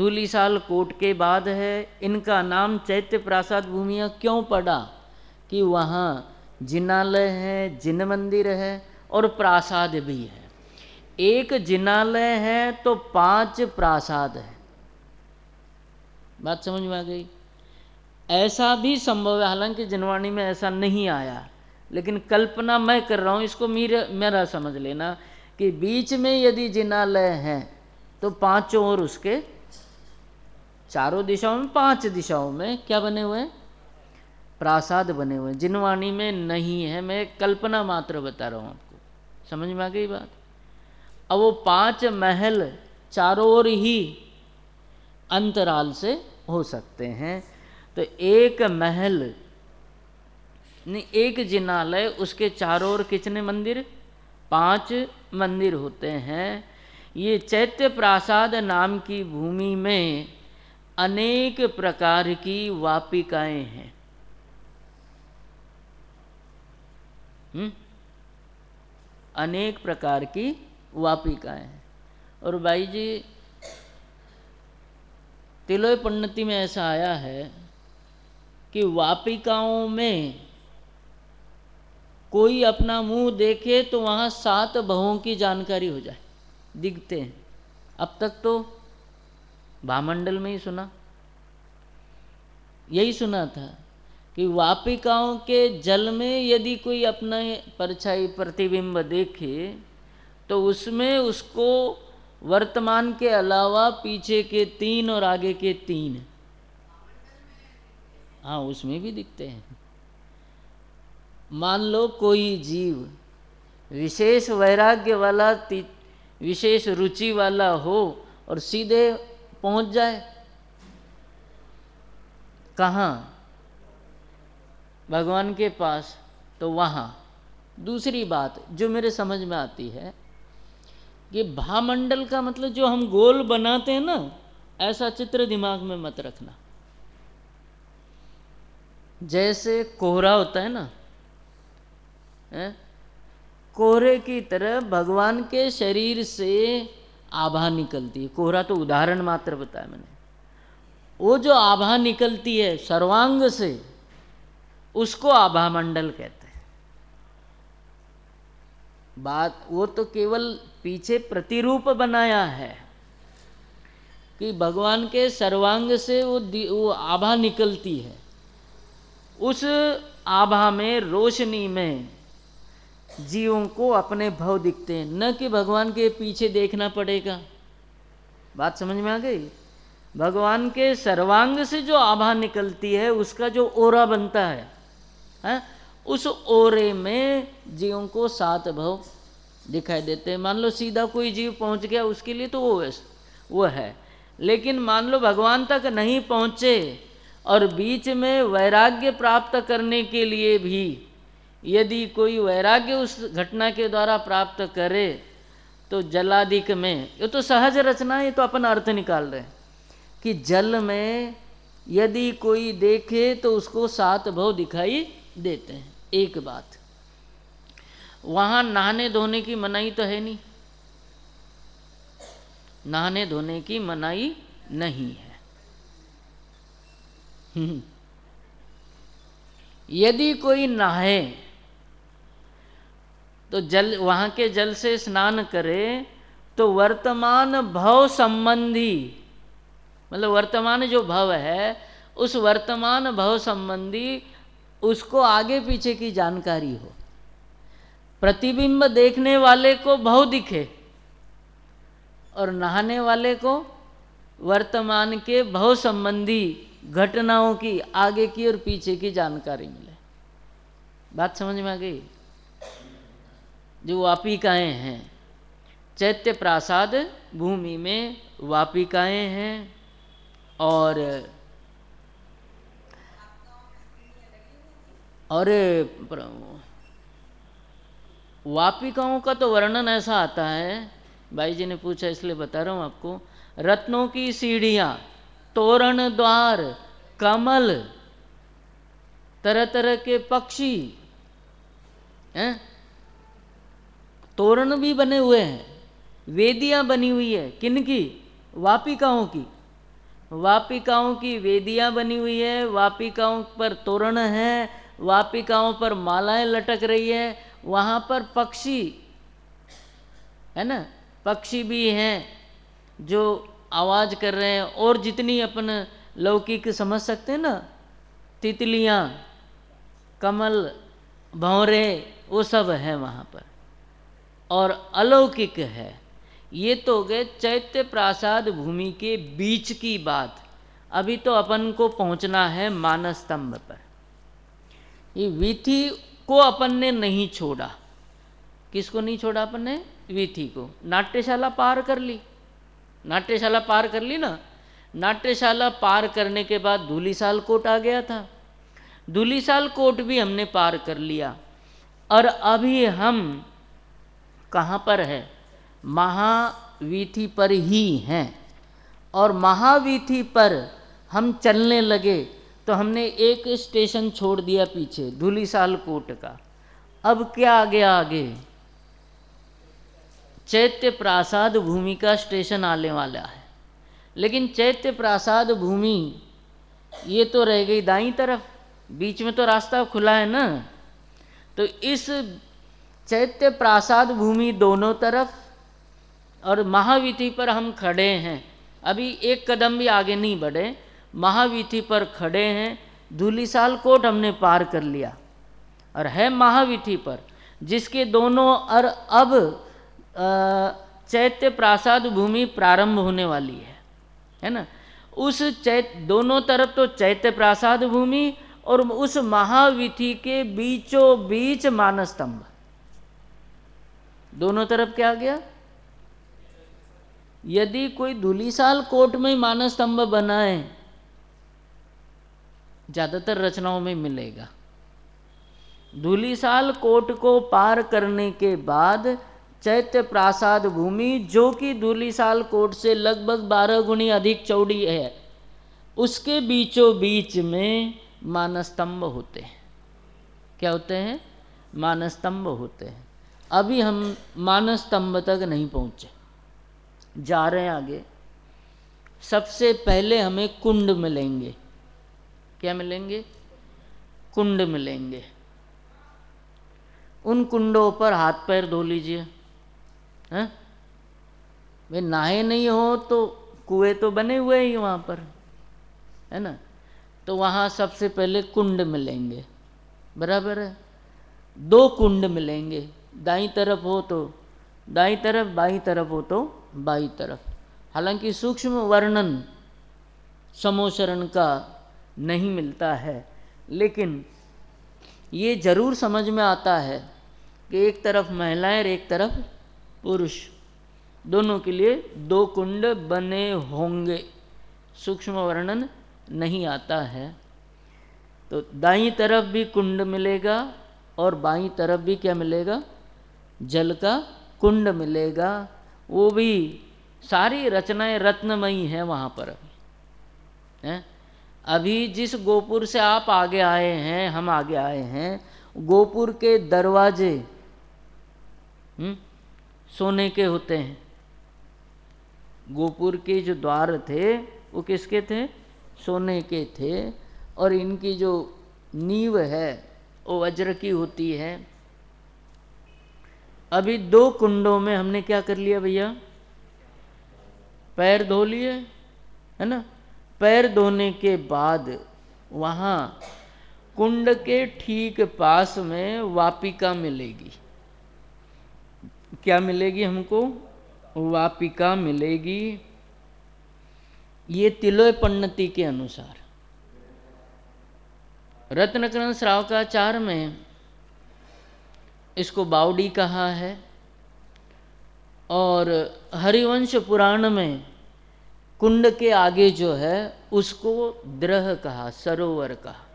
धूलीसाल कोट के बाद है इनका नाम चैत्य प्रासाद भूमिया क्यों पड़ा कि वहाँ जिनालय है जिन मंदिर है और प्रासाद भी है एक जिनालय है तो पांच प्रासाद है बात समझ में आ गई ऐसा भी संभव है हालांकि जनवाणी में ऐसा नहीं आया लेकिन कल्पना मैं कर रहा हूँ इसको मेरा मेरा समझ लेना कि बीच में यदि जिनालय हैं तो पांचों ओर उसके चारों दिशाओं में पांच दिशाओं में क्या बने हुए प्रासाद बने हुए हैं जिनवाणी में नहीं है मैं कल्पना मात्र बता रहा हूँ आपको समझ में आ गई बात अब वो पांच महल चारों ओर ही अंतराल से हो सकते हैं तो एक महल नहीं एक जिनालय उसके चारों ओर कितने मंदिर पांच मंदिर होते हैं ये चैत्य प्रासाद नाम की भूमि में अनेक प्रकार की वापिकाएं हैं हुँ? हम्म? अनेक प्रकार की वापिकाएं हैं और भाई जी तिलोय पन्नति में ऐसा आया है कि वापिकाओं में कोई अपना मुंह देखे तो वहाँ सात बहों की जानकारी हो जाए दिखते हैं अब तक तो भामंडल में ही सुना यही सुना था कि वापिकाओं के जल में यदि कोई अपना परछाई प्रतिबिंब देखे तो उसमें उसको वर्तमान के अलावा पीछे के तीन और आगे के तीन हाँ उसमें भी दिखते हैं मान लो कोई जीव विशेष वैराग्य वाला विशेष रुचि वाला हो और सीधे पहुंच जाए कहाँ भगवान के पास तो वहाँ दूसरी बात जो मेरे समझ में आती है कि भामंडल का मतलब जो हम गोल बनाते हैं ना ऐसा चित्र दिमाग में मत रखना जैसे कोहरा होता है ना है? कोहरे की तरह भगवान के शरीर से आभा निकलती है कोहरा तो उदाहरण मात्र बताया मैंने वो जो आभा निकलती है सर्वांग से उसको आभा मंडल कहते हैं बात वो तो केवल पीछे प्रतिरूप बनाया है कि भगवान के सर्वांग से वो वो आभा निकलती है उस आभा में रोशनी में जीवों को अपने भव दिखते हैं न कि भगवान के पीछे देखना पड़ेगा बात समझ में आ गई भगवान के सर्वांग से जो आभा निकलती है उसका जो ओरा बनता है, है? हाँ, उस ओरे में जीवों को सात भव दिखाई देते हैं मान लो सीधा कोई जीव पहुंच गया उसके लिए तो वो वो है लेकिन मान लो भगवान तक नहीं पहुंचे और बीच में वैराग्य प्राप्त करने के लिए भी यदि कोई वैराग्य उस घटना के द्वारा प्राप्त करे तो जलाधिक में ये तो सहज रचना है ये तो अपन अर्थ निकाल रहे हैं कि जल में यदि कोई देखे तो उसको सात भव दिखाई देते हैं एक बात वहाँ नहाने धोने की मनाही तो है नहीं नहाने धोने की मनाही नहीं है *laughs* यदि कोई नहाए तो जल वहां के जल से स्नान करे तो वर्तमान भव संबंधी मतलब वर्तमान जो भव है उस वर्तमान भव संबंधी उसको आगे पीछे की जानकारी हो प्रतिबिंब देखने वाले को भव दिखे और नहाने वाले को वर्तमान के भव संबंधी घटनाओं की आगे की और पीछे की जानकारी मिले बात समझ में आ गई जो वापिकाएं हैं चैत्य प्रासाद भूमि में वापिकाएं हैं और अरे वापिकाओं का तो वर्णन ऐसा आता है भाई जी ने पूछा इसलिए बता रहा हूँ आपको रत्नों की सीढ़ियाँ तोरण द्वार कमल तरह तरह के पक्षी हैं तोरण भी बने हुए हैं वेदियां बनी हुई है किन की वापिकाओं की वापिकाओं की वेदियां बनी हुई है वापिकाओं पर तोरण है वापिकाओं पर मालाएं लटक रही है वहां पर पक्षी है ना पक्षी भी हैं जो आवाज़ कर रहे हैं और जितनी अपन लौकिक समझ सकते हैं ना तितलियाँ कमल भौरे वो सब है वहाँ पर और अलौकिक है ये तो गए चैत्य प्रासाद भूमि के बीच की बात अभी तो अपन को पहुँचना है मानस स्तंभ पर ये विथि को अपन ने नहीं छोड़ा किसको नहीं छोड़ा अपन ने विधि को नाट्यशाला पार कर ली नाट्यशाला पार कर ली ना नाट्यशाला पार करने के बाद धूलीसाल कोट आ गया था धूलीसाल कोट भी हमने पार कर लिया और अभी हम कहाँ पर है महावीथी पर ही हैं और महावीथी पर हम चलने लगे तो हमने एक स्टेशन छोड़ दिया पीछे धूलीसाल कोट का अब क्या आ गया आगे चैत्य प्रासाद भूमि का स्टेशन आने वाला है लेकिन चैत्य प्रासाद भूमि ये तो रह गई दाई तरफ बीच में तो रास्ता खुला है ना तो इस चैत्य प्रासाद भूमि दोनों तरफ और महाविधि पर हम खड़े हैं अभी एक कदम भी आगे नहीं बढ़े महाविधि पर खड़े हैं धूलिसाल कोट हमने पार कर लिया और है महाविधि पर जिसके दोनों और अब चैत्य प्रासाद भूमि प्रारंभ होने वाली है है ना उस चैत दोनों तरफ तो चैत्य प्रासाद भूमि और उस महाविथि के बीचों बीच मानस्तंभ दोनों तरफ क्या आ गया यदि कोई धूलिसाल कोट में मानस्तंभ बनाए ज़्यादातर रचनाओं में मिलेगा धूलिसाल कोट को पार करने के बाद चैत्य प्रासाद भूमि जो कि दूलीसाल कोट से लगभग बारह गुणी अधिक चौड़ी है उसके बीचों बीच में मानस्तंभ होते हैं क्या होते हैं मानस्तंभ होते हैं अभी हम मानस्तंभ तक नहीं पहुंचे जा रहे हैं आगे सबसे पहले हमें कुंड मिलेंगे क्या मिलेंगे कुंड मिलेंगे उन कुंडों पर हाथ पैर धो लीजिए वे भाई नहाए नहीं हो तो कुएं तो बने हुए ही वहाँ पर है ना तो वहाँ सबसे पहले कुंड मिलेंगे बराबर है दो कुंड मिलेंगे दाई तरफ हो तो दाई तरफ बाई तरफ हो तो बाई तरफ हालांकि सूक्ष्म वर्णन समोसरण का नहीं मिलता है लेकिन ये जरूर समझ में आता है कि एक तरफ महिलाएं और एक तरफ पुरुष दोनों के लिए दो कुंड बने होंगे सूक्ष्म वर्णन नहीं आता है तो दाई तरफ भी कुंड मिलेगा और बाई तरफ भी क्या मिलेगा जल का कुंड मिलेगा वो भी सारी रचनाएं रत्नमयी हैं वहाँ पर है? अभी जिस गोपुर से आप आगे आए हैं हम आगे आए हैं गोपुर के दरवाजे हुँ? हम्म, सोने के होते हैं गोपुर के जो द्वार थे वो किसके थे सोने के थे और इनकी जो नींव है वो वज्र की होती है अभी दो कुंडों में हमने क्या कर लिया भैया पैर धो लिए है ना पैर धोने के बाद वहाँ कुंड के ठीक पास में वापिका मिलेगी क्या मिलेगी हमको वापिका मिलेगी ये तिलोय पन्नति के अनुसार रत्नकरण श्रावकाचार में इसको बाउडी कहा है और हरिवंश पुराण में कुंड के आगे जो है उसको द्रह कहा सरोवर कहा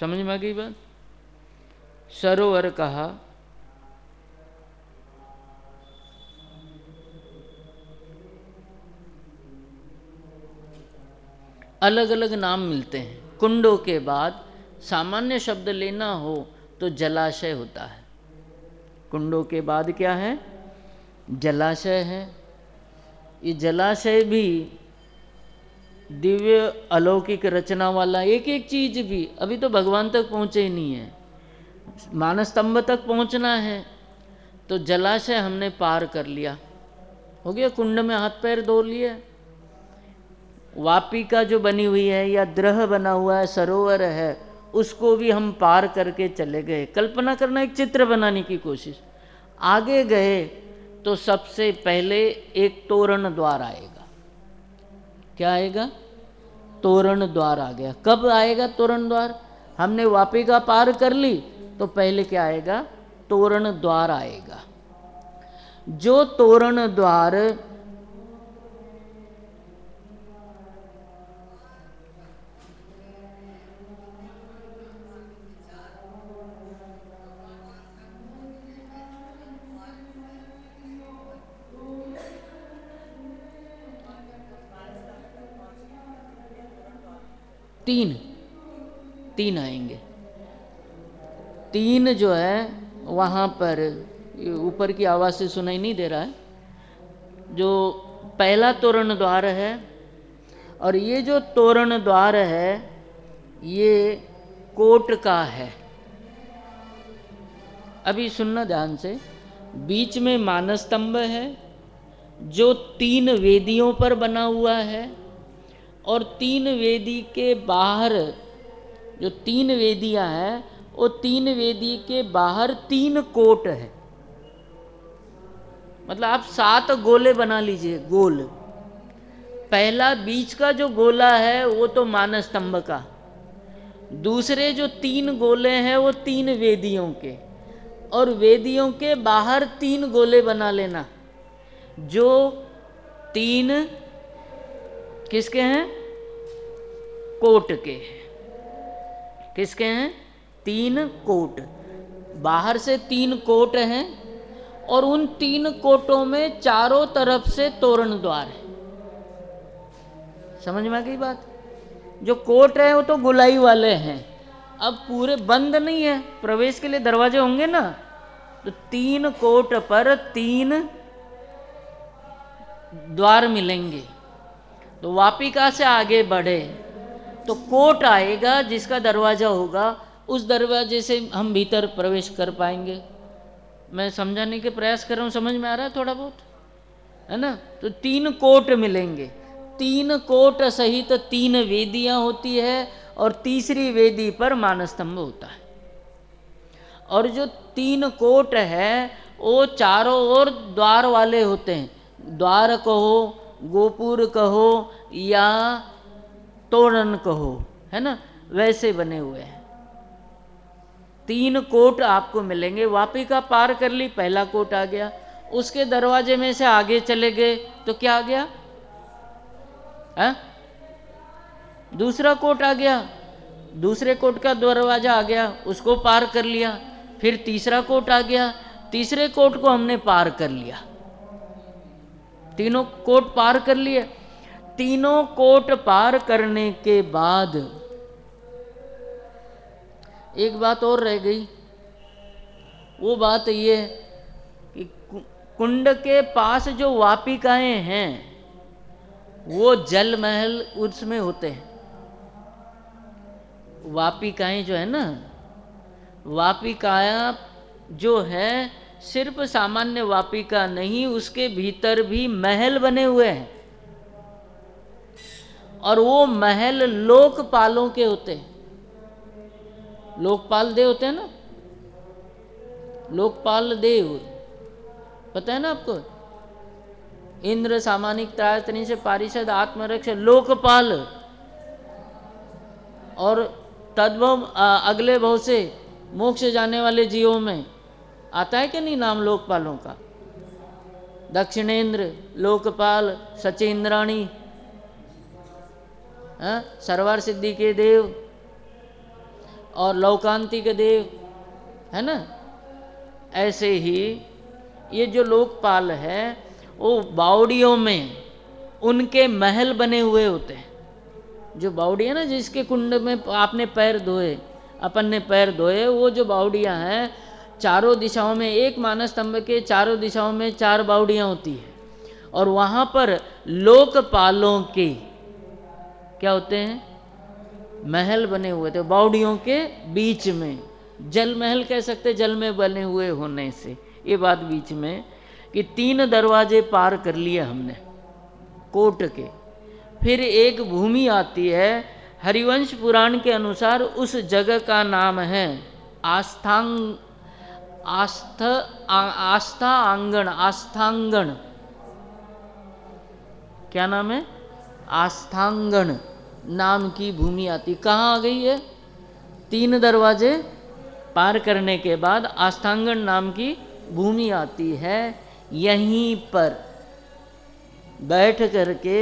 समझ में आ गई बात सरोवर कहा अलग अलग नाम मिलते हैं कुंडों के बाद सामान्य शब्द लेना हो तो जलाशय होता है कुंडों के बाद क्या है जलाशय है ये जलाशय भी दिव्य अलौकिक रचना वाला एक एक चीज भी अभी तो भगवान तक पहुँचे ही नहीं है मानस स्तंभ तक पहुँचना है तो जलाशय हमने पार कर लिया हो गया कुंड में हाथ पैर धो लिया वापिका जो बनी हुई है या द्रह बना हुआ है सरोवर है उसको भी हम पार करके चले गए कल्पना करना एक चित्र बनाने की कोशिश आगे गए तो सबसे पहले एक तोरण द्वार आएगा क्या आएगा तोरण द्वार आ गया कब आएगा तोरण द्वार हमने वापिका पार कर ली तो पहले क्या आएगा तोरण द्वार आएगा जो तोरण द्वार तीन तीन आएंगे तीन जो है वहाँ पर ऊपर की आवाज़ से सुनाई नहीं दे रहा है जो पहला तोरण द्वार है और ये जो तोरण द्वार है ये कोट का है अभी सुनना ध्यान से बीच में स्तंभ है जो तीन वेदियों पर बना हुआ है और तीन वेदी के बाहर जो तीन वेदियां हैं वो तीन वेदी के बाहर तीन कोट है मतलब आप सात गोले बना लीजिए गोल पहला बीच का जो गोला है वो तो मानस स्तंभ का दूसरे जो तीन गोले हैं वो तीन वेदियों के और वेदियों के बाहर तीन गोले बना लेना जो तीन किसके हैं कोट के हैं किसके हैं तीन कोट बाहर से तीन कोट हैं और उन तीन कोटों में चारों तरफ से तोरण द्वार है समझ में आ गई बात जो कोट है वो तो गुलाई वाले हैं अब पूरे बंद नहीं है प्रवेश के लिए दरवाजे होंगे ना तो तीन कोट पर तीन द्वार मिलेंगे तो वापिका से आगे बढ़े तो कोट आएगा जिसका दरवाज़ा होगा उस दरवाजे से हम भीतर प्रवेश कर पाएंगे मैं समझाने के प्रयास कर रहा हूँ समझ में आ रहा है थोड़ा बहुत है ना तो तीन कोट मिलेंगे तीन कोट सहित तो तीन वेदियां होती है और तीसरी वेदी पर मानस्तंभ होता है और जो तीन कोट है वो चारों ओर द्वार वाले होते हैं द्वार कहो गोपुर कहो या तोरण कहो है ना वैसे बने हुए हैं तीन कोट आपको मिलेंगे वापी का पार कर ली पहला कोट आ गया उसके दरवाजे में से आगे चले गए तो क्या आ गया है हाँ? दूसरा कोट आ गया दूसरे कोट का दरवाजा आ गया उसको पार कर लिया फिर तीसरा कोट आ गया तीसरे कोट को हमने पार कर लिया तीनों कोट पार कर लिए तीनों कोट पार करने के बाद एक बात और रह गई वो बात ये कि कुंड के पास जो वापिकाएं हैं वो जल महल उसमें होते हैं वापिकाएं जो है ना वापिकाया जो है सिर्फ सामान्य वापिका नहीं उसके भीतर भी महल बने हुए हैं और वो महल लोकपालों के होते हैं लोकपाल देव होते हैं ना लोकपाल देव पता है ना आपको इंद्र सामानिक त्रायतनी से पारिषद आत्मरक्ष लोकपाल और तद्भव अगले भव से मोक्ष जाने वाले जीवों में आता है कि नहीं नाम लोकपालों का दक्षिणेंद्र लोकपाल सचिंद्राणी हाँ, सरवार सिद्धि के देव और लौकांति के देव है ना ऐसे ही ये जो लोकपाल है वो बावड़ियों में उनके महल बने हुए होते हैं जो बावड़ी है ना जिसके कुंड में आपने पैर धोए अपन ने पैर धोए वो जो बावड़ियाँ हैं चारों दिशाओं में एक मानस स्तंभ के चारों दिशाओं में चार बावड़ियाँ होती है और वहां पर लोकपालों के क्या होते हैं महल बने हुए थे बावड़ियों के बीच में जल महल कह सकते जल में बने हुए होने से ये बात बीच में कि तीन दरवाजे पार कर लिए हमने कोट के फिर एक भूमि आती है हरिवंश पुराण के अनुसार उस जगह का नाम है आस्थांग आस्थ आस्था आंगन आस्थांगण क्या नाम है आस्थांगण नाम की भूमि आती कहाँ आ गई है तीन दरवाजे पार करने के बाद आस्थांगण नाम की भूमि आती है यहीं पर बैठ करके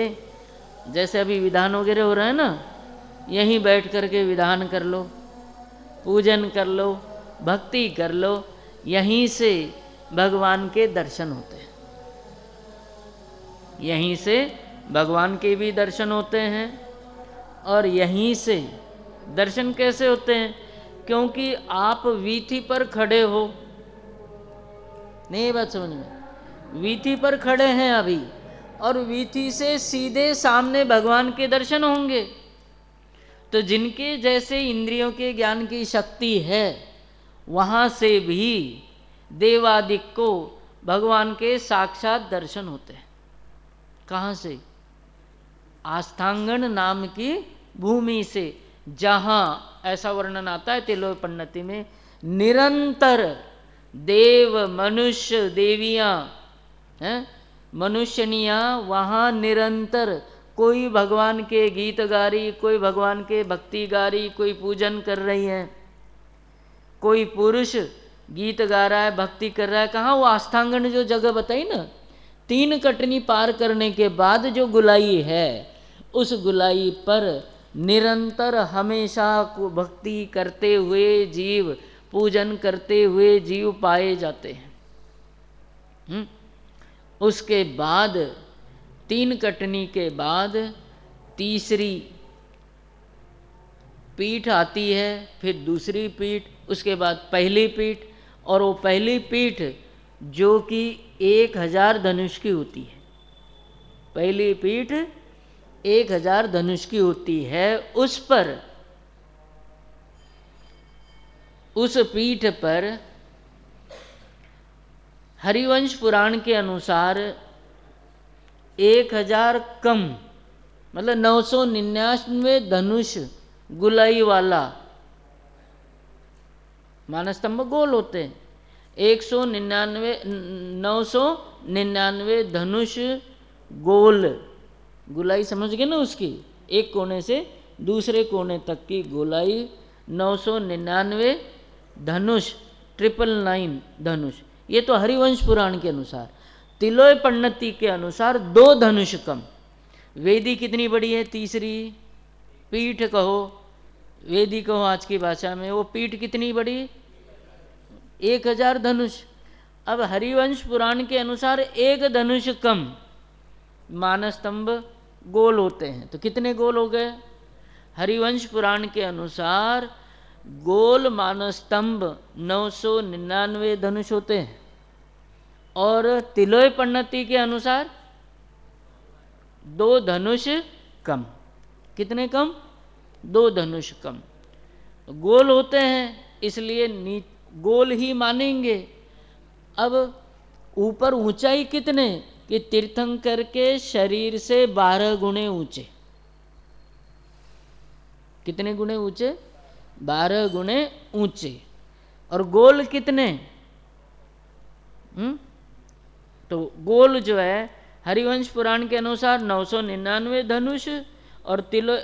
जैसे अभी विधान वगैरह हो रहा है ना यहीं बैठ करके विधान कर लो पूजन कर लो भक्ति कर लो यहीं से भगवान के दर्शन होते हैं यहीं से भगवान के भी दर्शन होते हैं और यहीं से दर्शन कैसे होते हैं क्योंकि आप वीथी पर खड़े हो नहीं बात समझ में वीथी पर खड़े हैं अभी और वीथी से सीधे सामने भगवान के दर्शन होंगे तो जिनके जैसे इंद्रियों के ज्ञान की शक्ति है वहाँ से भी देवादिक को भगवान के साक्षात दर्शन होते हैं कहाँ से आस्थांगण नाम की भूमि से जहाँ ऐसा वर्णन आता है तिलोय पन्नति में निरंतर देव मनुष्य देवियाँ हैं मनुष्यनिया वहाँ निरंतर कोई भगवान के गीत गा रही कोई भगवान के भक्ति गा रही कोई पूजन कर रही है कोई पुरुष गीत गा रहा है भक्ति कर रहा है कहाँ वो आस्थांगण जो जगह बताई ना तीन कटनी पार करने के बाद जो गुलाई है उस गुलाई पर निरंतर हमेशा को भक्ति करते हुए जीव पूजन करते हुए जीव पाए जाते हैं हुँ? उसके बाद तीन कटनी के बाद तीसरी पीठ आती है फिर दूसरी पीठ उसके बाद पहली पीठ और वो पहली पीठ जो कि एक हजार धनुष की होती है पहली पीठ एक हजार धनुष की होती है उस पर उस पीठ पर हरिवंश पुराण के अनुसार एक हजार कम मतलब नौ सौ निन्यानवे धनुष गुलाई वाला स्तंभ गोल होते हैं एक सौ निन्यानवे नौ सौ निन्यानवे धनुष गोल गोलाई समझ गए ना उसकी एक कोने से दूसरे कोने तक की गोलाई नौ सौ निन्यानवे धनुष ट्रिपल नाइन धनुष ये तो हरिवंश पुराण के अनुसार तिलोय पन्नति के अनुसार दो धनुष कम वेदी कितनी बड़ी है तीसरी पीठ कहो वेदी को आज की भाषा में वो पीठ कितनी बड़ी एक हजार धनुष अब हरिवंश पुराण के अनुसार एक धनुष कम मानस्तंभ गोल होते हैं तो कितने गोल हो गए हरिवंश पुराण के अनुसार गोल मानस्तंभ नौ सौ निन्यानवे धनुष होते हैं और तिलोय पन्नति के अनुसार दो धनुष कम कितने कम दो धनुष कम गोल होते हैं इसलिए गोल ही मानेंगे अब ऊपर ऊंचाई कितने कि तीर्थंकर के शरीर से बारह गुणे ऊंचे कितने गुणे ऊंचे बारह गुणे ऊंचे और गोल कितने हुँ? हम्म? तो गोल जो है हरिवंश पुराण के अनुसार 999 धनुष और तिलो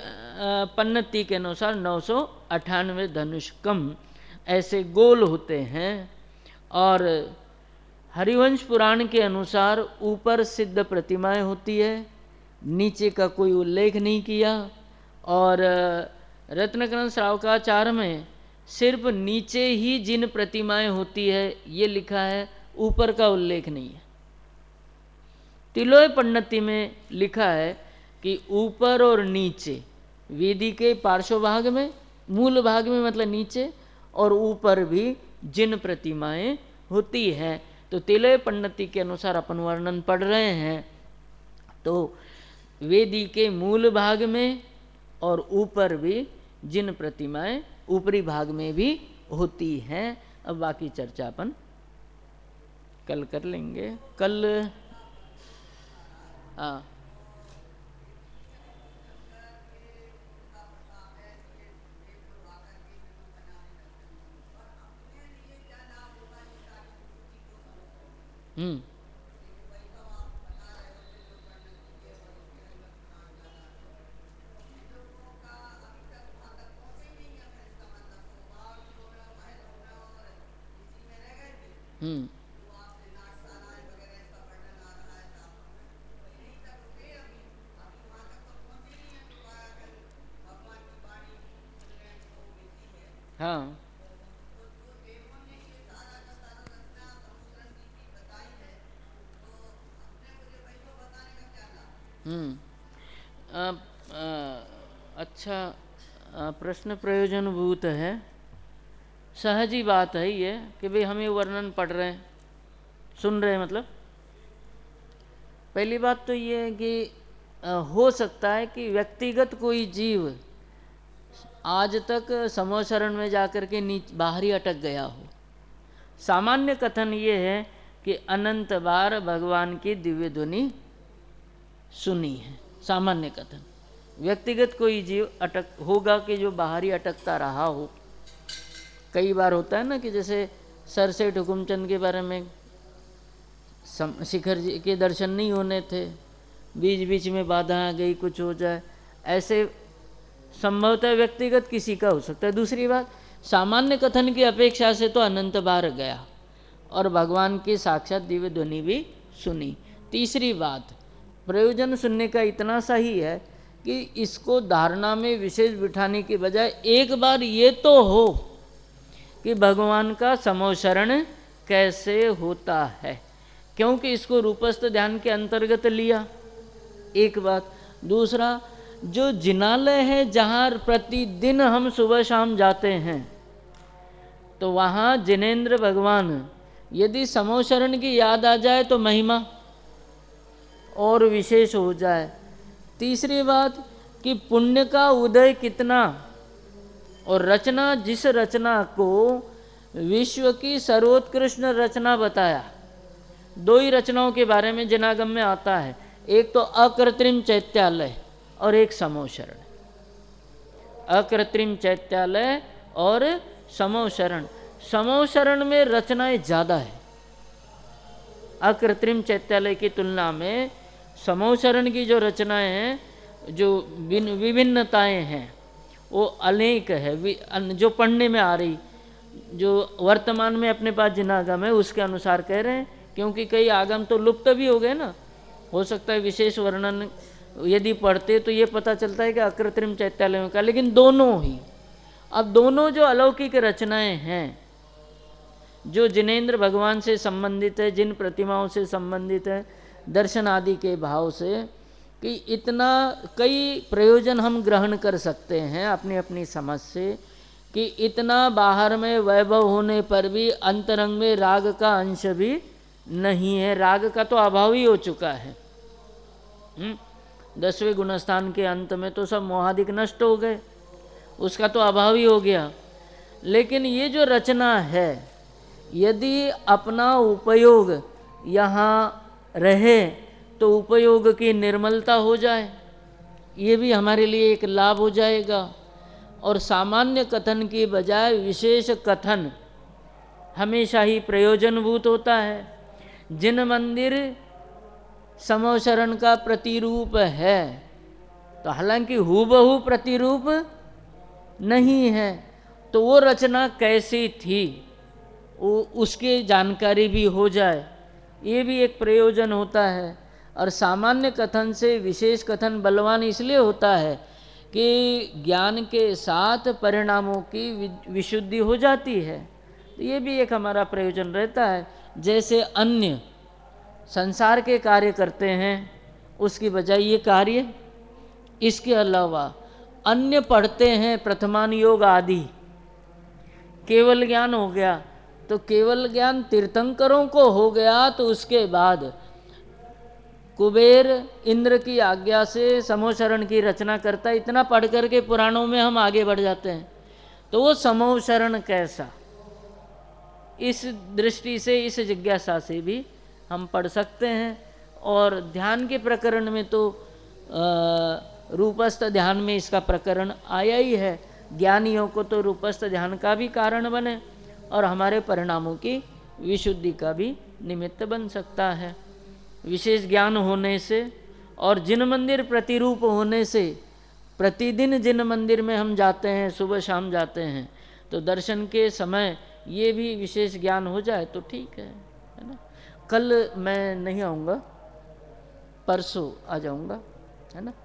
पन्नति के अनुसार नौ सौ अठानवे धनुष कम ऐसे गोल होते हैं और हरिवंश पुराण के अनुसार ऊपर सिद्ध प्रतिमाएं होती है नीचे का कोई उल्लेख नहीं किया और रत्नकरण श्रावकाचार में सिर्फ नीचे ही जिन प्रतिमाएं होती है ये लिखा है ऊपर का उल्लेख नहीं है तिलोय पन्नति में लिखा है कि ऊपर और नीचे वेदी के पार्श्व भाग में मूल भाग में मतलब नीचे और ऊपर भी जिन प्रतिमाएं होती है तो तिलय पन्नति के अनुसार अपन वर्णन पढ़ रहे हैं तो वेदी के मूल भाग में और ऊपर भी जिन प्रतिमाएं ऊपरी भाग में भी होती हैं अब बाकी चर्चा अपन कल कर लेंगे कल हाँ Hmm. Hmm. हाँ आ, हम्म। अच्छा प्रश्न प्रयोजनभूत है सहज ही बात है ये कि भाई हम ये वर्णन पढ़ रहे हैं सुन रहे हैं मतलब पहली बात तो ये है कि आ, हो सकता है कि व्यक्तिगत कोई जीव आज तक समोसरण में जाकर के नीच बाहरी अटक गया हो सामान्य कथन ये है कि अनंत बार भगवान की दिव्य ध्वनि सुनी है सामान्य कथन व्यक्तिगत कोई जीव अटक होगा कि जो बाहरी अटकता रहा हो कई बार होता है ना कि जैसे सर सेठ हुकुमचंद के बारे में शिखर जी के दर्शन नहीं होने थे बीच बीच में बाधा आ गई कुछ हो जाए ऐसे संभवतः व्यक्तिगत किसी का हो सकता है दूसरी बात सामान्य कथन की अपेक्षा से तो अनंत बार गया और भगवान की साक्षात दिव्य ध्वनि भी सुनी तीसरी बात प्रयोजन सुनने का इतना सा ही है कि इसको धारणा में विशेष बिठाने के बजाय एक बार ये तो हो कि भगवान का समोशरण कैसे होता है क्योंकि इसको रूपस्थ ध्यान के अंतर्गत लिया एक बात दूसरा जो जिनालय है जहाँ प्रतिदिन हम सुबह शाम जाते हैं तो वहाँ जिनेन्द्र भगवान यदि समोशरण की याद आ जाए तो महिमा और विशेष हो जाए तीसरी बात कि पुण्य का उदय कितना और रचना जिस रचना को विश्व की सर्वोत्कृष्ट रचना बताया दो ही रचनाओं के बारे में जनागम में आता है एक तो अकृत्रिम चैत्यालय और एक समोशरण अकृत्रिम चैत्यालय और समोशरण समोशरण में रचनाएं ज़्यादा है अकृत्रिम चैत्यालय की तुलना में समोचरण की जो रचनाएं हैं जो विभिन्नताएं हैं वो अनेक है जो पढ़ने में आ रही जो वर्तमान में अपने पास जिन आगम है उसके अनुसार कह रहे हैं क्योंकि कई आगम तो लुप्त भी हो गए ना हो सकता है विशेष वर्णन यदि पढ़ते तो ये पता चलता है कि अकृत्रिम चैत्यालयों का लेकिन दोनों ही अब दोनों जो अलौकिक रचनाएं हैं जो जिनेन्द्र भगवान से संबंधित है जिन प्रतिमाओं से संबंधित है दर्शन आदि के भाव से कि इतना कई प्रयोजन हम ग्रहण कर सकते हैं अपनी अपनी समझ से कि इतना बाहर में वैभव होने पर भी अंतरंग में राग का अंश भी नहीं है राग का तो अभाव ही हो चुका है हम्म? दसवें गुणस्थान के अंत में तो सब मोहादिक नष्ट हो गए उसका तो अभाव ही हो गया लेकिन ये जो रचना है यदि अपना उपयोग यहाँ रहे तो उपयोग की निर्मलता हो जाए ये भी हमारे लिए एक लाभ हो जाएगा और सामान्य कथन की बजाय विशेष कथन हमेशा ही प्रयोजनभूत होता है जिन मंदिर समोशरण का प्रतिरूप है तो हालांकि हूबहू प्रतिरूप नहीं है तो वो रचना कैसी थी वो उसकी जानकारी भी हो जाए ये भी एक प्रयोजन होता है और सामान्य कथन से विशेष कथन बलवान इसलिए होता है कि ज्ञान के साथ परिणामों की विशुद्धि हो जाती है तो ये भी एक हमारा प्रयोजन रहता है जैसे अन्य संसार के कार्य करते हैं उसकी बजाय ये कार्य इसके अलावा अन्य पढ़ते हैं प्रथमान योग आदि केवल ज्ञान हो गया तो केवल ज्ञान तीर्थंकरों को हो गया तो उसके बाद कुबेर इंद्र की आज्ञा से समोशरण की रचना करता है इतना पढ़ करके पुराणों में हम आगे बढ़ जाते हैं तो वो समोशरण कैसा इस दृष्टि से इस जिज्ञासा से भी हम पढ़ सकते हैं और ध्यान के प्रकरण में तो रूपस्थ ध्यान में इसका प्रकरण आया ही है ज्ञानियों को तो रूपस्थ ध्यान का भी कारण बने और हमारे परिणामों की विशुद्धि का भी निमित्त बन सकता है विशेष ज्ञान होने से और जिन मंदिर प्रतिरूप होने से प्रतिदिन जिन मंदिर में हम जाते हैं सुबह शाम जाते हैं तो दर्शन के समय ये भी विशेष ज्ञान हो जाए तो ठीक है है ना कल मैं नहीं आऊँगा परसों आ जाऊँगा है ना